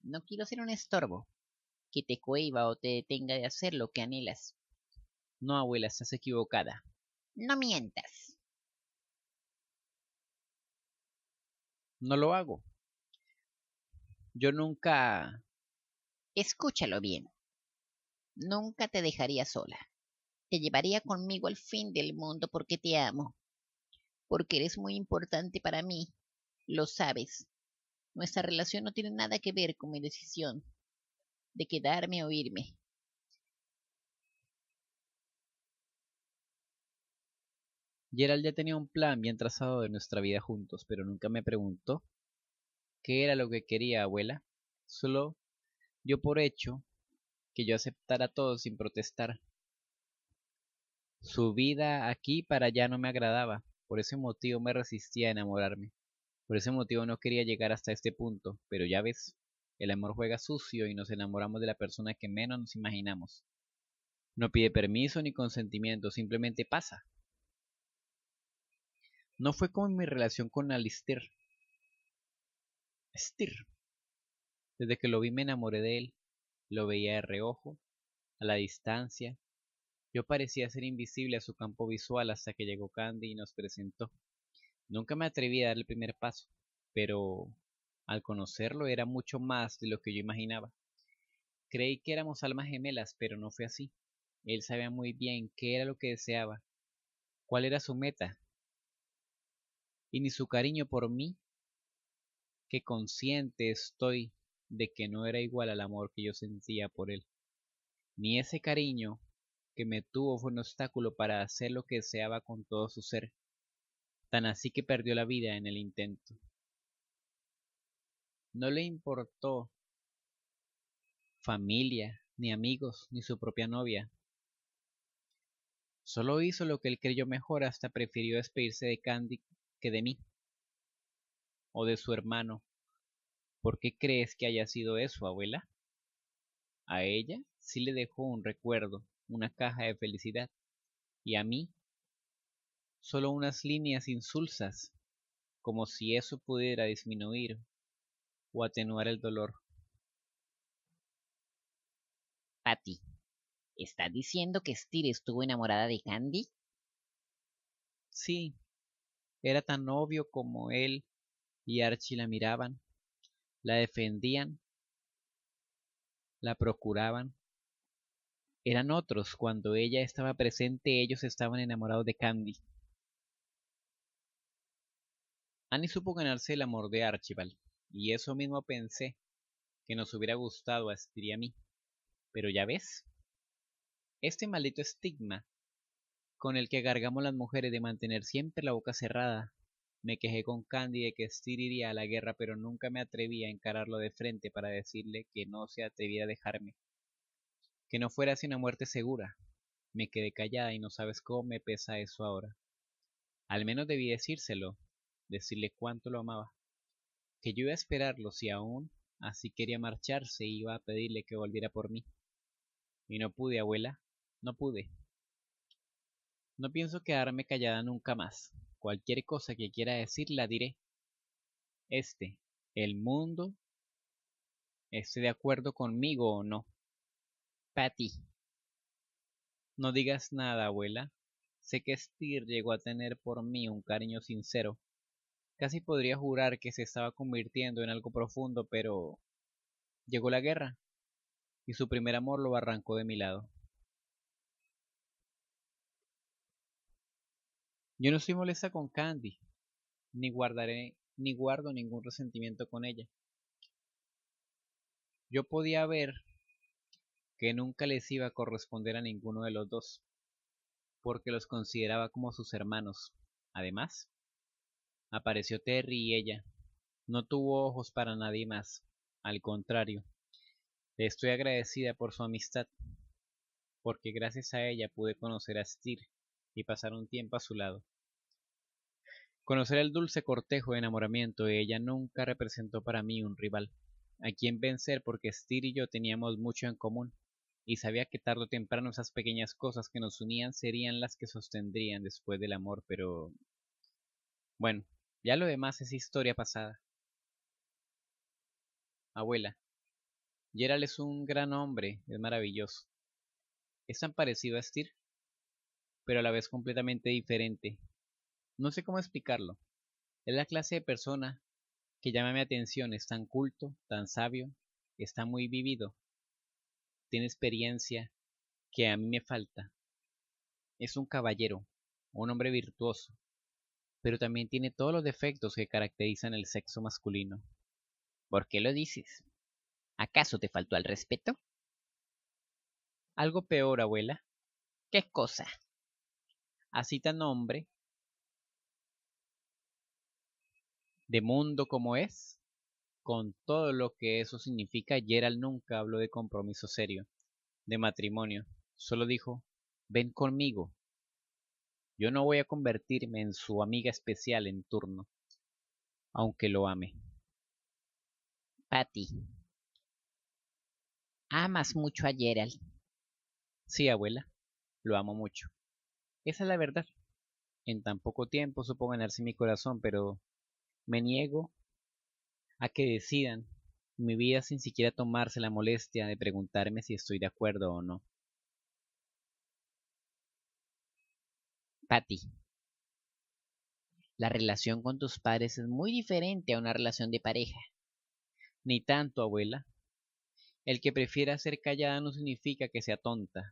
No quiero ser un estorbo que te cohiba o te detenga de hacer lo que anhelas. No, abuela, estás equivocada. No mientas. No lo hago. Yo nunca... Escúchalo bien. Nunca te dejaría sola. Te llevaría conmigo al fin del mundo porque te amo. Porque eres muy importante para mí. Lo sabes. Nuestra relación no tiene nada que ver con mi decisión de quedarme o irme. Gerald ya tenía un plan bien trazado de nuestra vida juntos, pero nunca me preguntó qué era lo que quería, abuela. Solo dio por hecho que yo aceptara todo sin protestar. Su vida aquí para allá no me agradaba, por ese motivo me resistía a enamorarme. Por ese motivo no quería llegar hasta este punto, pero ya ves, el amor juega sucio y nos enamoramos de la persona que menos nos imaginamos. No pide permiso ni consentimiento, simplemente pasa. No fue como en mi relación con Alistair. Stir. Desde que lo vi me enamoré de él. Lo veía de reojo, a la distancia. Yo parecía ser invisible a su campo visual hasta que llegó Candy y nos presentó. Nunca me atreví a dar el primer paso, pero al conocerlo era mucho más de lo que yo imaginaba. Creí que éramos almas gemelas, pero no fue así. Él sabía muy bien qué era lo que deseaba, cuál era su meta, y ni su cariño por mí, que consciente estoy de que no era igual al amor que yo sentía por él. Ni ese cariño que me tuvo fue un obstáculo para hacer lo que deseaba con todo su ser tan así que perdió la vida en el intento. No le importó familia, ni amigos, ni su propia novia. Solo hizo lo que él creyó mejor, hasta prefirió despedirse de Candy que de mí, o de su hermano. ¿Por qué crees que haya sido eso, abuela? A ella sí le dejó un recuerdo, una caja de felicidad, y a mí solo unas líneas insulsas, como si eso pudiera disminuir o atenuar el dolor. Patty, ¿estás diciendo que Steve estuvo enamorada de Candy? Sí, era tan obvio como él y Archie la miraban, la defendían, la procuraban. Eran otros, cuando ella estaba presente ellos estaban enamorados de Candy. Annie supo ganarse el amor de Archibald, y eso mismo pensé que nos hubiera gustado a Esther y a mí. Pero ya ves, este maldito estigma con el que cargamos las mujeres de mantener siempre la boca cerrada. Me quejé con Candy de que Steve iría a la guerra, pero nunca me atreví a encararlo de frente para decirle que no se atrevía a dejarme, que no fuera hacia una muerte segura. Me quedé callada y no sabes cómo me pesa eso ahora. Al menos debí decírselo, decirle cuánto lo amaba, que yo iba a esperarlo si aún así quería marcharse e iba a pedirle que volviera por mí. Y no pude, abuela, no pude. No pienso quedarme callada nunca más. Cualquier cosa que quiera decir la diré. Este, el mundo, esté de acuerdo conmigo o no. Patty. No digas nada, abuela. Sé que Steer llegó a tener por mí un cariño sincero, Casi podría jurar que se estaba convirtiendo en algo profundo, pero llegó la guerra y su primer amor lo arrancó de mi lado. Yo no estoy molesta con Candy, ni guardaré ni guardo ningún resentimiento con ella. Yo podía ver que nunca les iba a corresponder a ninguno de los dos, porque los consideraba como sus hermanos. Además, apareció Terry y ella. No tuvo ojos para nadie más, al contrario. estoy agradecida por su amistad, porque gracias a ella pude conocer a Stir y pasar un tiempo a su lado. Conocer el dulce cortejo de enamoramiento de ella nunca representó para mí un rival, a quien vencer porque Stir y yo teníamos mucho en común, y sabía que tarde o temprano esas pequeñas cosas que nos unían serían las que sostendrían después del amor, pero... Bueno, ya lo demás es historia pasada. Abuela, Gerald es un gran hombre, es maravilloso. Es tan parecido a Stir, pero a la vez completamente diferente. No sé cómo explicarlo. Es la clase de persona que llama mi atención. Es tan culto, tan sabio, está muy vivido. Tiene experiencia que a mí me falta. Es un caballero, un hombre virtuoso, pero también tiene todos los defectos que caracterizan el sexo masculino. ¿Por qué lo dices? ¿Acaso te faltó al respeto? Algo peor, abuela. ¿Qué cosa? Así tan hombre. De mundo como es, con todo lo que eso significa, Gerald nunca habló de compromiso serio, de matrimonio. Solo dijo, ven conmigo, yo no voy a convertirme en su amiga especial en turno, aunque lo ame. Patty. Amas mucho a Gerald. Sí, abuela, lo amo mucho. Esa es la verdad. En tan poco tiempo supo ganarse mi corazón, pero me niego a que decidan mi vida sin siquiera tomarse la molestia de preguntarme si estoy de acuerdo o no. Patty, la relación con tus padres es muy diferente a una relación de pareja. Ni tanto, abuela. El que prefiera ser callada no significa que sea tonta.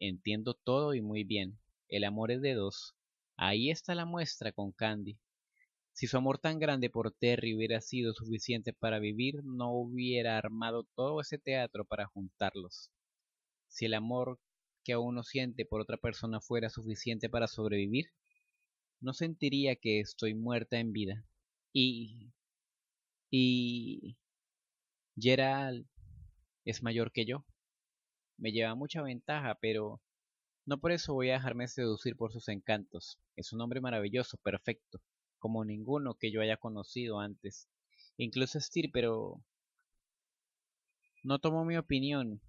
Entiendo todo y muy bien. El amor es de dos. Ahí está la muestra con Candy. Si su amor tan grande por Terry hubiera sido suficiente para vivir, no hubiera armado todo ese teatro para juntarlos. Si el amor que aún no siente por otra persona fuera suficiente para sobrevivir, no sentiría que estoy muerta en vida. Y... Y... Gerald es mayor que yo. Me lleva mucha ventaja, pero no por eso voy a dejarme seducir por sus encantos. Es un hombre maravilloso, perfecto, como ninguno que yo haya conocido antes. Incluso Steer, pero no tomo mi opinión.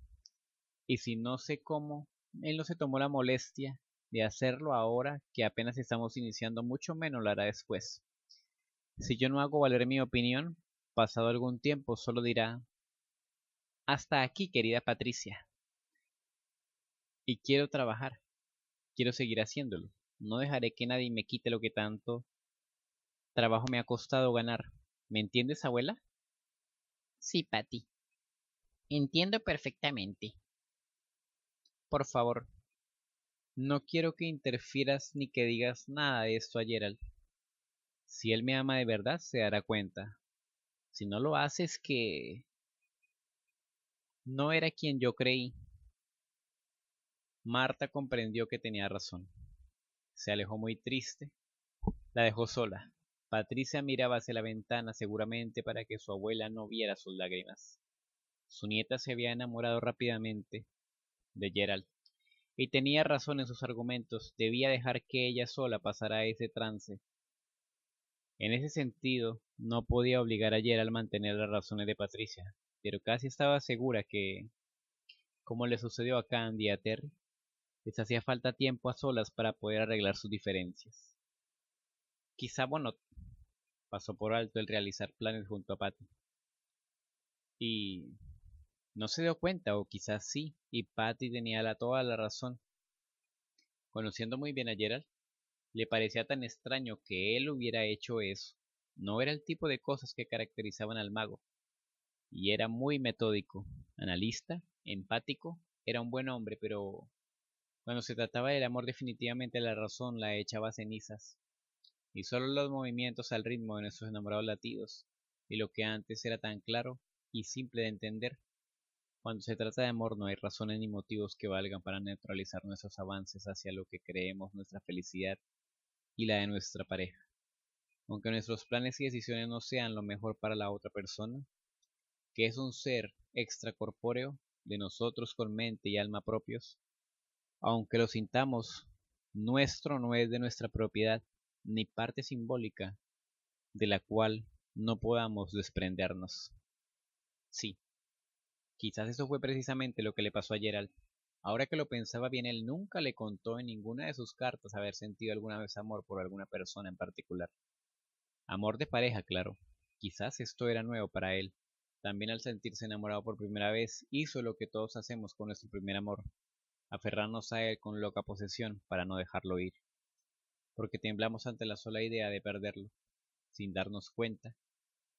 Y si no sé cómo él no se tomó la molestia de hacerlo ahora que apenas estamos iniciando, mucho menos lo hará después. Si yo no hago valer mi opinión, pasado algún tiempo solo dirá, hasta aquí, querida Patricia. Y quiero trabajar, quiero seguir haciéndolo. No dejaré que nadie me quite lo que tanto trabajo me ha costado ganar. ¿Me entiendes, abuela? Sí, Pati. Entiendo perfectamente. Por favor, no quiero que interfieras ni que digas nada de esto a Gerald. Si él me ama de verdad, se dará cuenta. Si no lo haces, que... No era quien yo creí. Marta comprendió que tenía razón. Se alejó muy triste. La dejó sola. Patricia miraba hacia la ventana seguramente para que su abuela no viera sus lágrimas. Su nieta se había enamorado rápidamente de Gerald. Y tenía razón en sus argumentos, debía dejar que ella sola pasara ese trance. En ese sentido, no podía obligar a Gerald a mantener las razones de Patricia, pero casi estaba segura que, como le sucedió a Candy y a Terry, les hacía falta tiempo a solas para poder arreglar sus diferencias. Quizá Bonot pasó por alto el realizar planes junto a Patty. Y no se dio cuenta, o quizás sí, y Patty tenía la, toda la razón. Conociendo muy bien a Gerald, le parecía tan extraño que él hubiera hecho eso. No era el tipo de cosas que caracterizaban al mago. Y era muy metódico, analista, empático, era un buen hombre, pero cuando se trataba del amor definitivamente la razón la echaba a cenizas. Y solo los movimientos al ritmo de nuestros enamorados latidos, y lo que antes era tan claro y simple de entender, cuando se trata de amor no hay razones ni motivos que valgan para neutralizar nuestros avances hacia lo que creemos nuestra felicidad y la de nuestra pareja. Aunque nuestros planes y decisiones no sean lo mejor para la otra persona, que es un ser extracorpóreo de nosotros con mente y alma propios, aunque lo sintamos, nuestro no es de nuestra propiedad ni parte simbólica de la cual no podamos desprendernos. Sí, Quizás eso fue precisamente lo que le pasó a Gerald. Ahora que lo pensaba bien, él nunca le contó en ninguna de sus cartas haber sentido alguna vez amor por alguna persona en particular. Amor de pareja, claro. Quizás esto era nuevo para él. También al sentirse enamorado por primera vez, hizo lo que todos hacemos con nuestro primer amor, aferrarnos a él con loca posesión para no dejarlo ir. Porque temblamos ante la sola idea de perderlo, sin darnos cuenta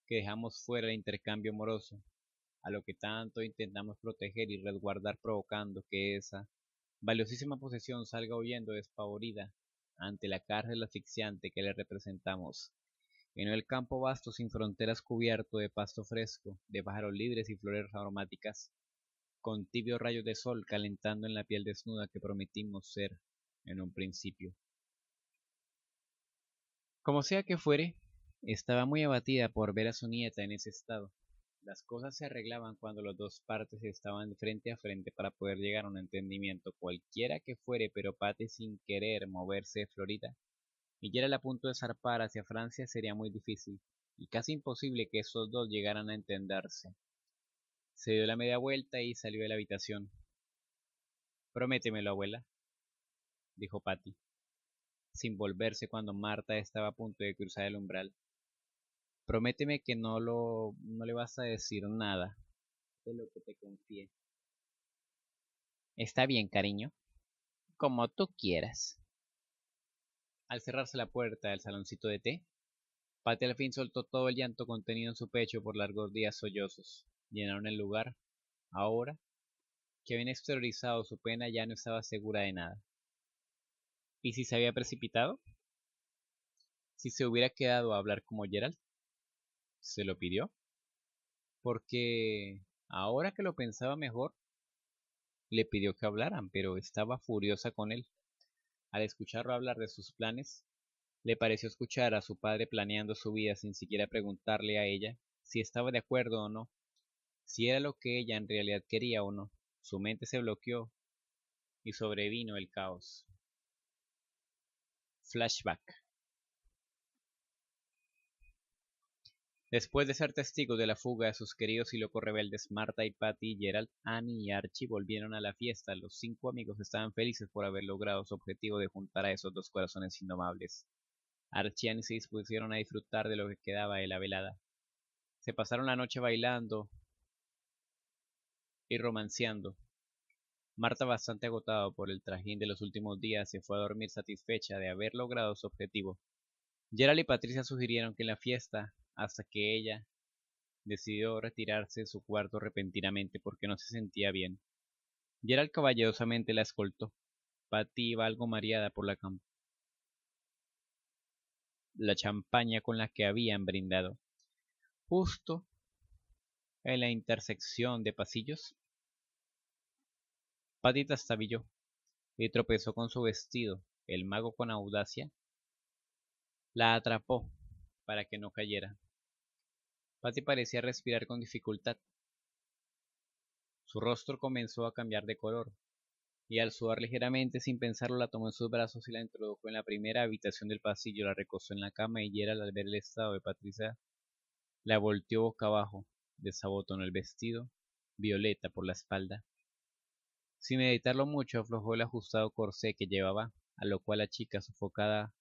que dejamos fuera el intercambio amoroso a lo que tanto intentamos proteger y resguardar provocando que esa valiosísima posesión salga huyendo despavorida ante la cárcel asfixiante que le representamos. En el campo vasto sin fronteras cubierto de pasto fresco, de pájaros libres y flores aromáticas, con tibios rayos de sol calentando en la piel desnuda que prometimos ser en un principio. Como sea que fuere, estaba muy abatida por ver a su nieta en ese estado, las cosas se arreglaban cuando las dos partes estaban frente a frente para poder llegar a un entendimiento cualquiera que fuere, pero Pate sin querer moverse de Florida. Y a punto de zarpar hacia Francia sería muy difícil y casi imposible que esos dos llegaran a entenderse. Se dio la media vuelta y salió de la habitación. Prométemelo, abuela, dijo Patty, sin volverse cuando Marta estaba a punto de cruzar el umbral. Prométeme que no, lo, no le vas a decir nada de lo que te confíe. Está bien, cariño. Como tú quieras. Al cerrarse la puerta del saloncito de té, Patty al fin soltó todo el llanto contenido en su pecho por largos días sollozos. Llenaron el lugar. Ahora que habían exteriorizado su pena, ya no estaba segura de nada. ¿Y si se había precipitado? ¿Si se hubiera quedado a hablar como Gerald? se lo pidió. Porque ahora que lo pensaba mejor, le pidió que hablaran, pero estaba furiosa con él. Al escucharlo hablar de sus planes, le pareció escuchar a su padre planeando su vida sin siquiera preguntarle a ella si estaba de acuerdo o no, si era lo que ella en realidad quería o no. Su mente se bloqueó y sobrevino el caos. Flashback. Después de ser testigos de la fuga de sus queridos y locos rebeldes Marta y Patty, Gerald, Annie y Archie volvieron a la fiesta. Los cinco amigos estaban felices por haber logrado su objetivo de juntar a esos dos corazones indomables. Archie y Annie se dispusieron a disfrutar de lo que quedaba de la velada. Se pasaron la noche bailando y romanceando. Marta, bastante agotada por el trajín de los últimos días, se fue a dormir satisfecha de haber logrado su objetivo. Gerald y Patricia sugirieron que en la fiesta hasta que ella decidió retirarse de su cuarto repentinamente porque no se sentía bien. Gerald caballerosamente la escoltó. Patty iba algo mareada por la, la champaña con la que habían brindado. Justo en la intersección de pasillos, patita estabilló y tropezó con su vestido. El mago con audacia la atrapó para que no cayera. Patty parecía respirar con dificultad. Su rostro comenzó a cambiar de color, y al sudar ligeramente sin pensarlo la tomó en sus brazos y la introdujo en la primera habitación del pasillo, la recostó en la cama y Gerald al ver el estado de Patricia la volteó boca abajo, en el vestido, violeta por la espalda. Sin meditarlo mucho aflojó el ajustado corsé que llevaba, a lo cual la chica sofocada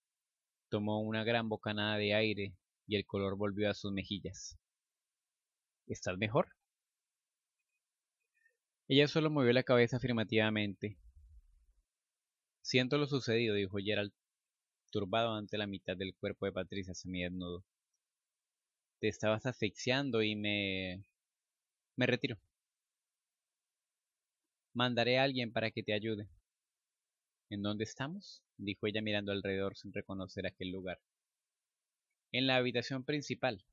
tomó una gran bocanada de aire y el color volvió a sus mejillas. ¿Estás mejor? Ella solo movió la cabeza afirmativamente. Siento lo sucedido, dijo Gerald, turbado ante la mitad del cuerpo de Patricia desnudo. Te estabas asfixiando y me... me retiro. Mandaré a alguien para que te ayude. ¿En dónde estamos? dijo ella mirando alrededor sin reconocer aquel lugar. En la habitación principal,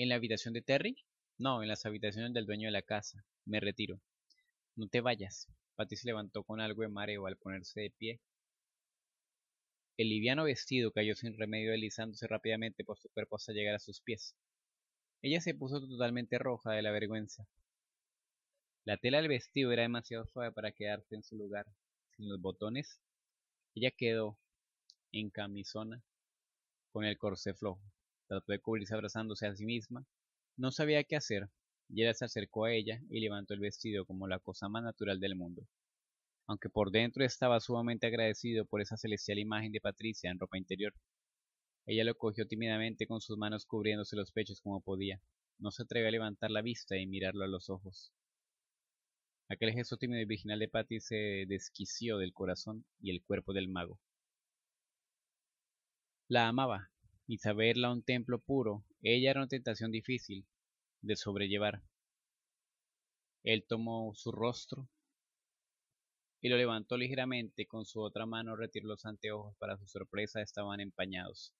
¿En la habitación de Terry? No, en las habitaciones del dueño de la casa. Me retiro. No te vayas. Patty se levantó con algo de mareo al ponerse de pie. El liviano vestido cayó sin remedio deslizándose rápidamente por su cuerpo hasta llegar a sus pies. Ella se puso totalmente roja de la vergüenza. La tela del vestido era demasiado suave para quedarse en su lugar. Sin los botones, ella quedó en camisona con el corce flojo. Trató de cubrirse abrazándose a sí misma. No sabía qué hacer. ella se acercó a ella y levantó el vestido como la cosa más natural del mundo. Aunque por dentro estaba sumamente agradecido por esa celestial imagen de Patricia en ropa interior. Ella lo cogió tímidamente con sus manos cubriéndose los pechos como podía. No se atrevió a levantar la vista y mirarlo a los ojos. Aquel gesto tímido y virginal de Patty se desquició del corazón y el cuerpo del mago. La amaba, saberla un templo puro, ella era una tentación difícil de sobrellevar. Él tomó su rostro y lo levantó ligeramente con su otra mano retiró los anteojos, para su sorpresa estaban empañados.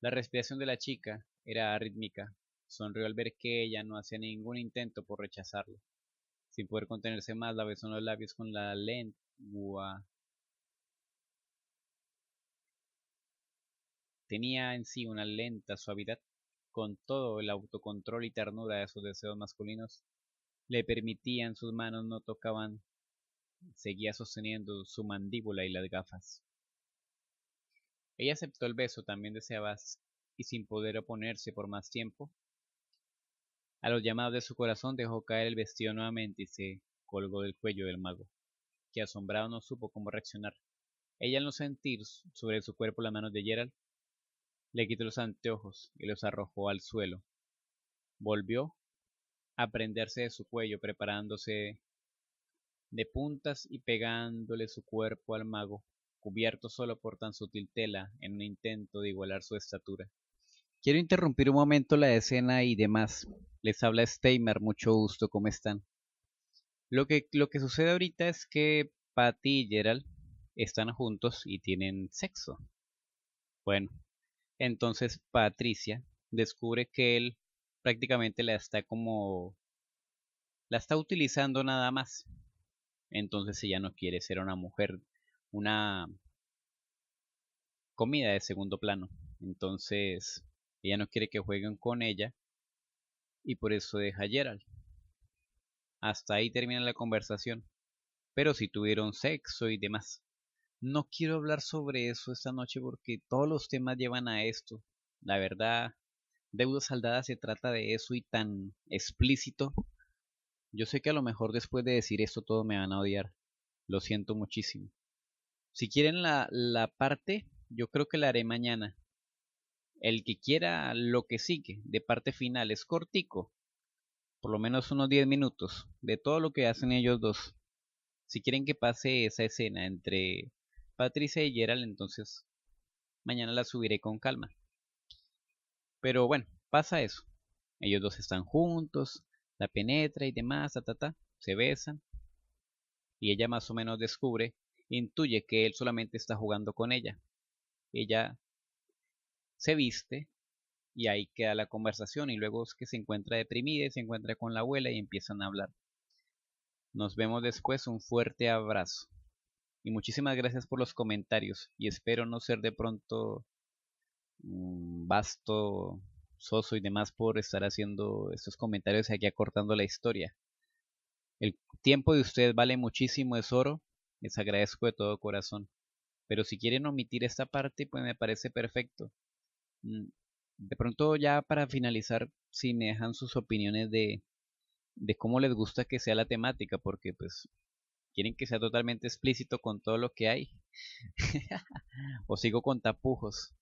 La respiración de la chica era rítmica. Sonrió al ver que ella no hacía ningún intento por rechazarlo. Sin poder contenerse más, la besó en los labios con la lengua Tenía en sí una lenta suavidad, con todo el autocontrol y ternura de sus deseos masculinos. Le permitían sus manos no tocaban. Seguía sosteniendo su mandíbula y las gafas. Ella aceptó el beso, también deseaba, y sin poder oponerse por más tiempo, a los llamados de su corazón dejó caer el vestido nuevamente y se colgó del cuello del mago, que asombrado no supo cómo reaccionar. Ella al no sentir sobre su cuerpo las manos de Gerald, le quitó los anteojos y los arrojó al suelo. Volvió a prenderse de su cuello, preparándose de puntas y pegándole su cuerpo al mago, cubierto solo por tan sutil tela en un intento de igualar su estatura. Quiero interrumpir un momento la escena y demás. Les habla Steimer, mucho gusto, ¿cómo están? Lo que, lo que sucede ahorita es que Patty y Gerald están juntos y tienen sexo. Bueno, entonces Patricia descubre que él prácticamente la está como... la está utilizando nada más. Entonces ella no quiere ser una mujer, una comida de segundo plano. Entonces ella no quiere que jueguen con ella y por eso deja a Gerald. Hasta ahí termina la conversación. Pero si tuvieron sexo y demás. No quiero hablar sobre eso esta noche porque todos los temas llevan a esto. La verdad, deuda saldada se trata de eso y tan explícito. Yo sé que a lo mejor después de decir esto todo me van a odiar. Lo siento muchísimo. Si quieren la, la parte, yo creo que la haré mañana. El que quiera lo que sigue, de parte final, es cortico. Por lo menos unos 10 minutos de todo lo que hacen ellos dos. Si quieren que pase esa escena entre Patricia y Gerald, entonces mañana la subiré con calma. Pero bueno, pasa eso. Ellos dos están juntos, la penetra y demás, ta, ta, se besan. Y ella más o menos descubre, intuye que él solamente está jugando con ella. Ella se viste y ahí queda la conversación y luego es que se encuentra deprimida y se encuentra con la abuela y empiezan a hablar. Nos vemos después, un fuerte abrazo. Y muchísimas gracias por los comentarios. Y espero no ser de pronto Basto, mm, vasto, soso y demás por estar haciendo estos comentarios y aquí acortando la historia. El tiempo de ustedes vale muchísimo, es oro. Les agradezco de todo corazón. Pero si quieren omitir esta parte, pues me parece perfecto. Mm, de pronto ya para finalizar, si me dejan sus opiniones de, de cómo les gusta que sea la temática, porque pues quieren que sea totalmente explícito con todo lo que hay. *laughs* o sigo con tapujos.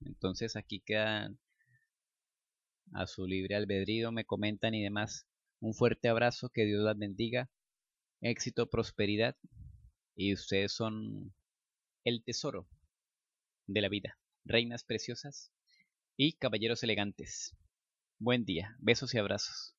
Entonces aquí quedan a su libre albedrío, me comentan y demás. Un fuerte abrazo, que Dios las bendiga. Éxito, prosperidad. Y ustedes son el tesoro de la vida. Reinas preciosas y caballeros elegantes. Buen día. Besos y abrazos.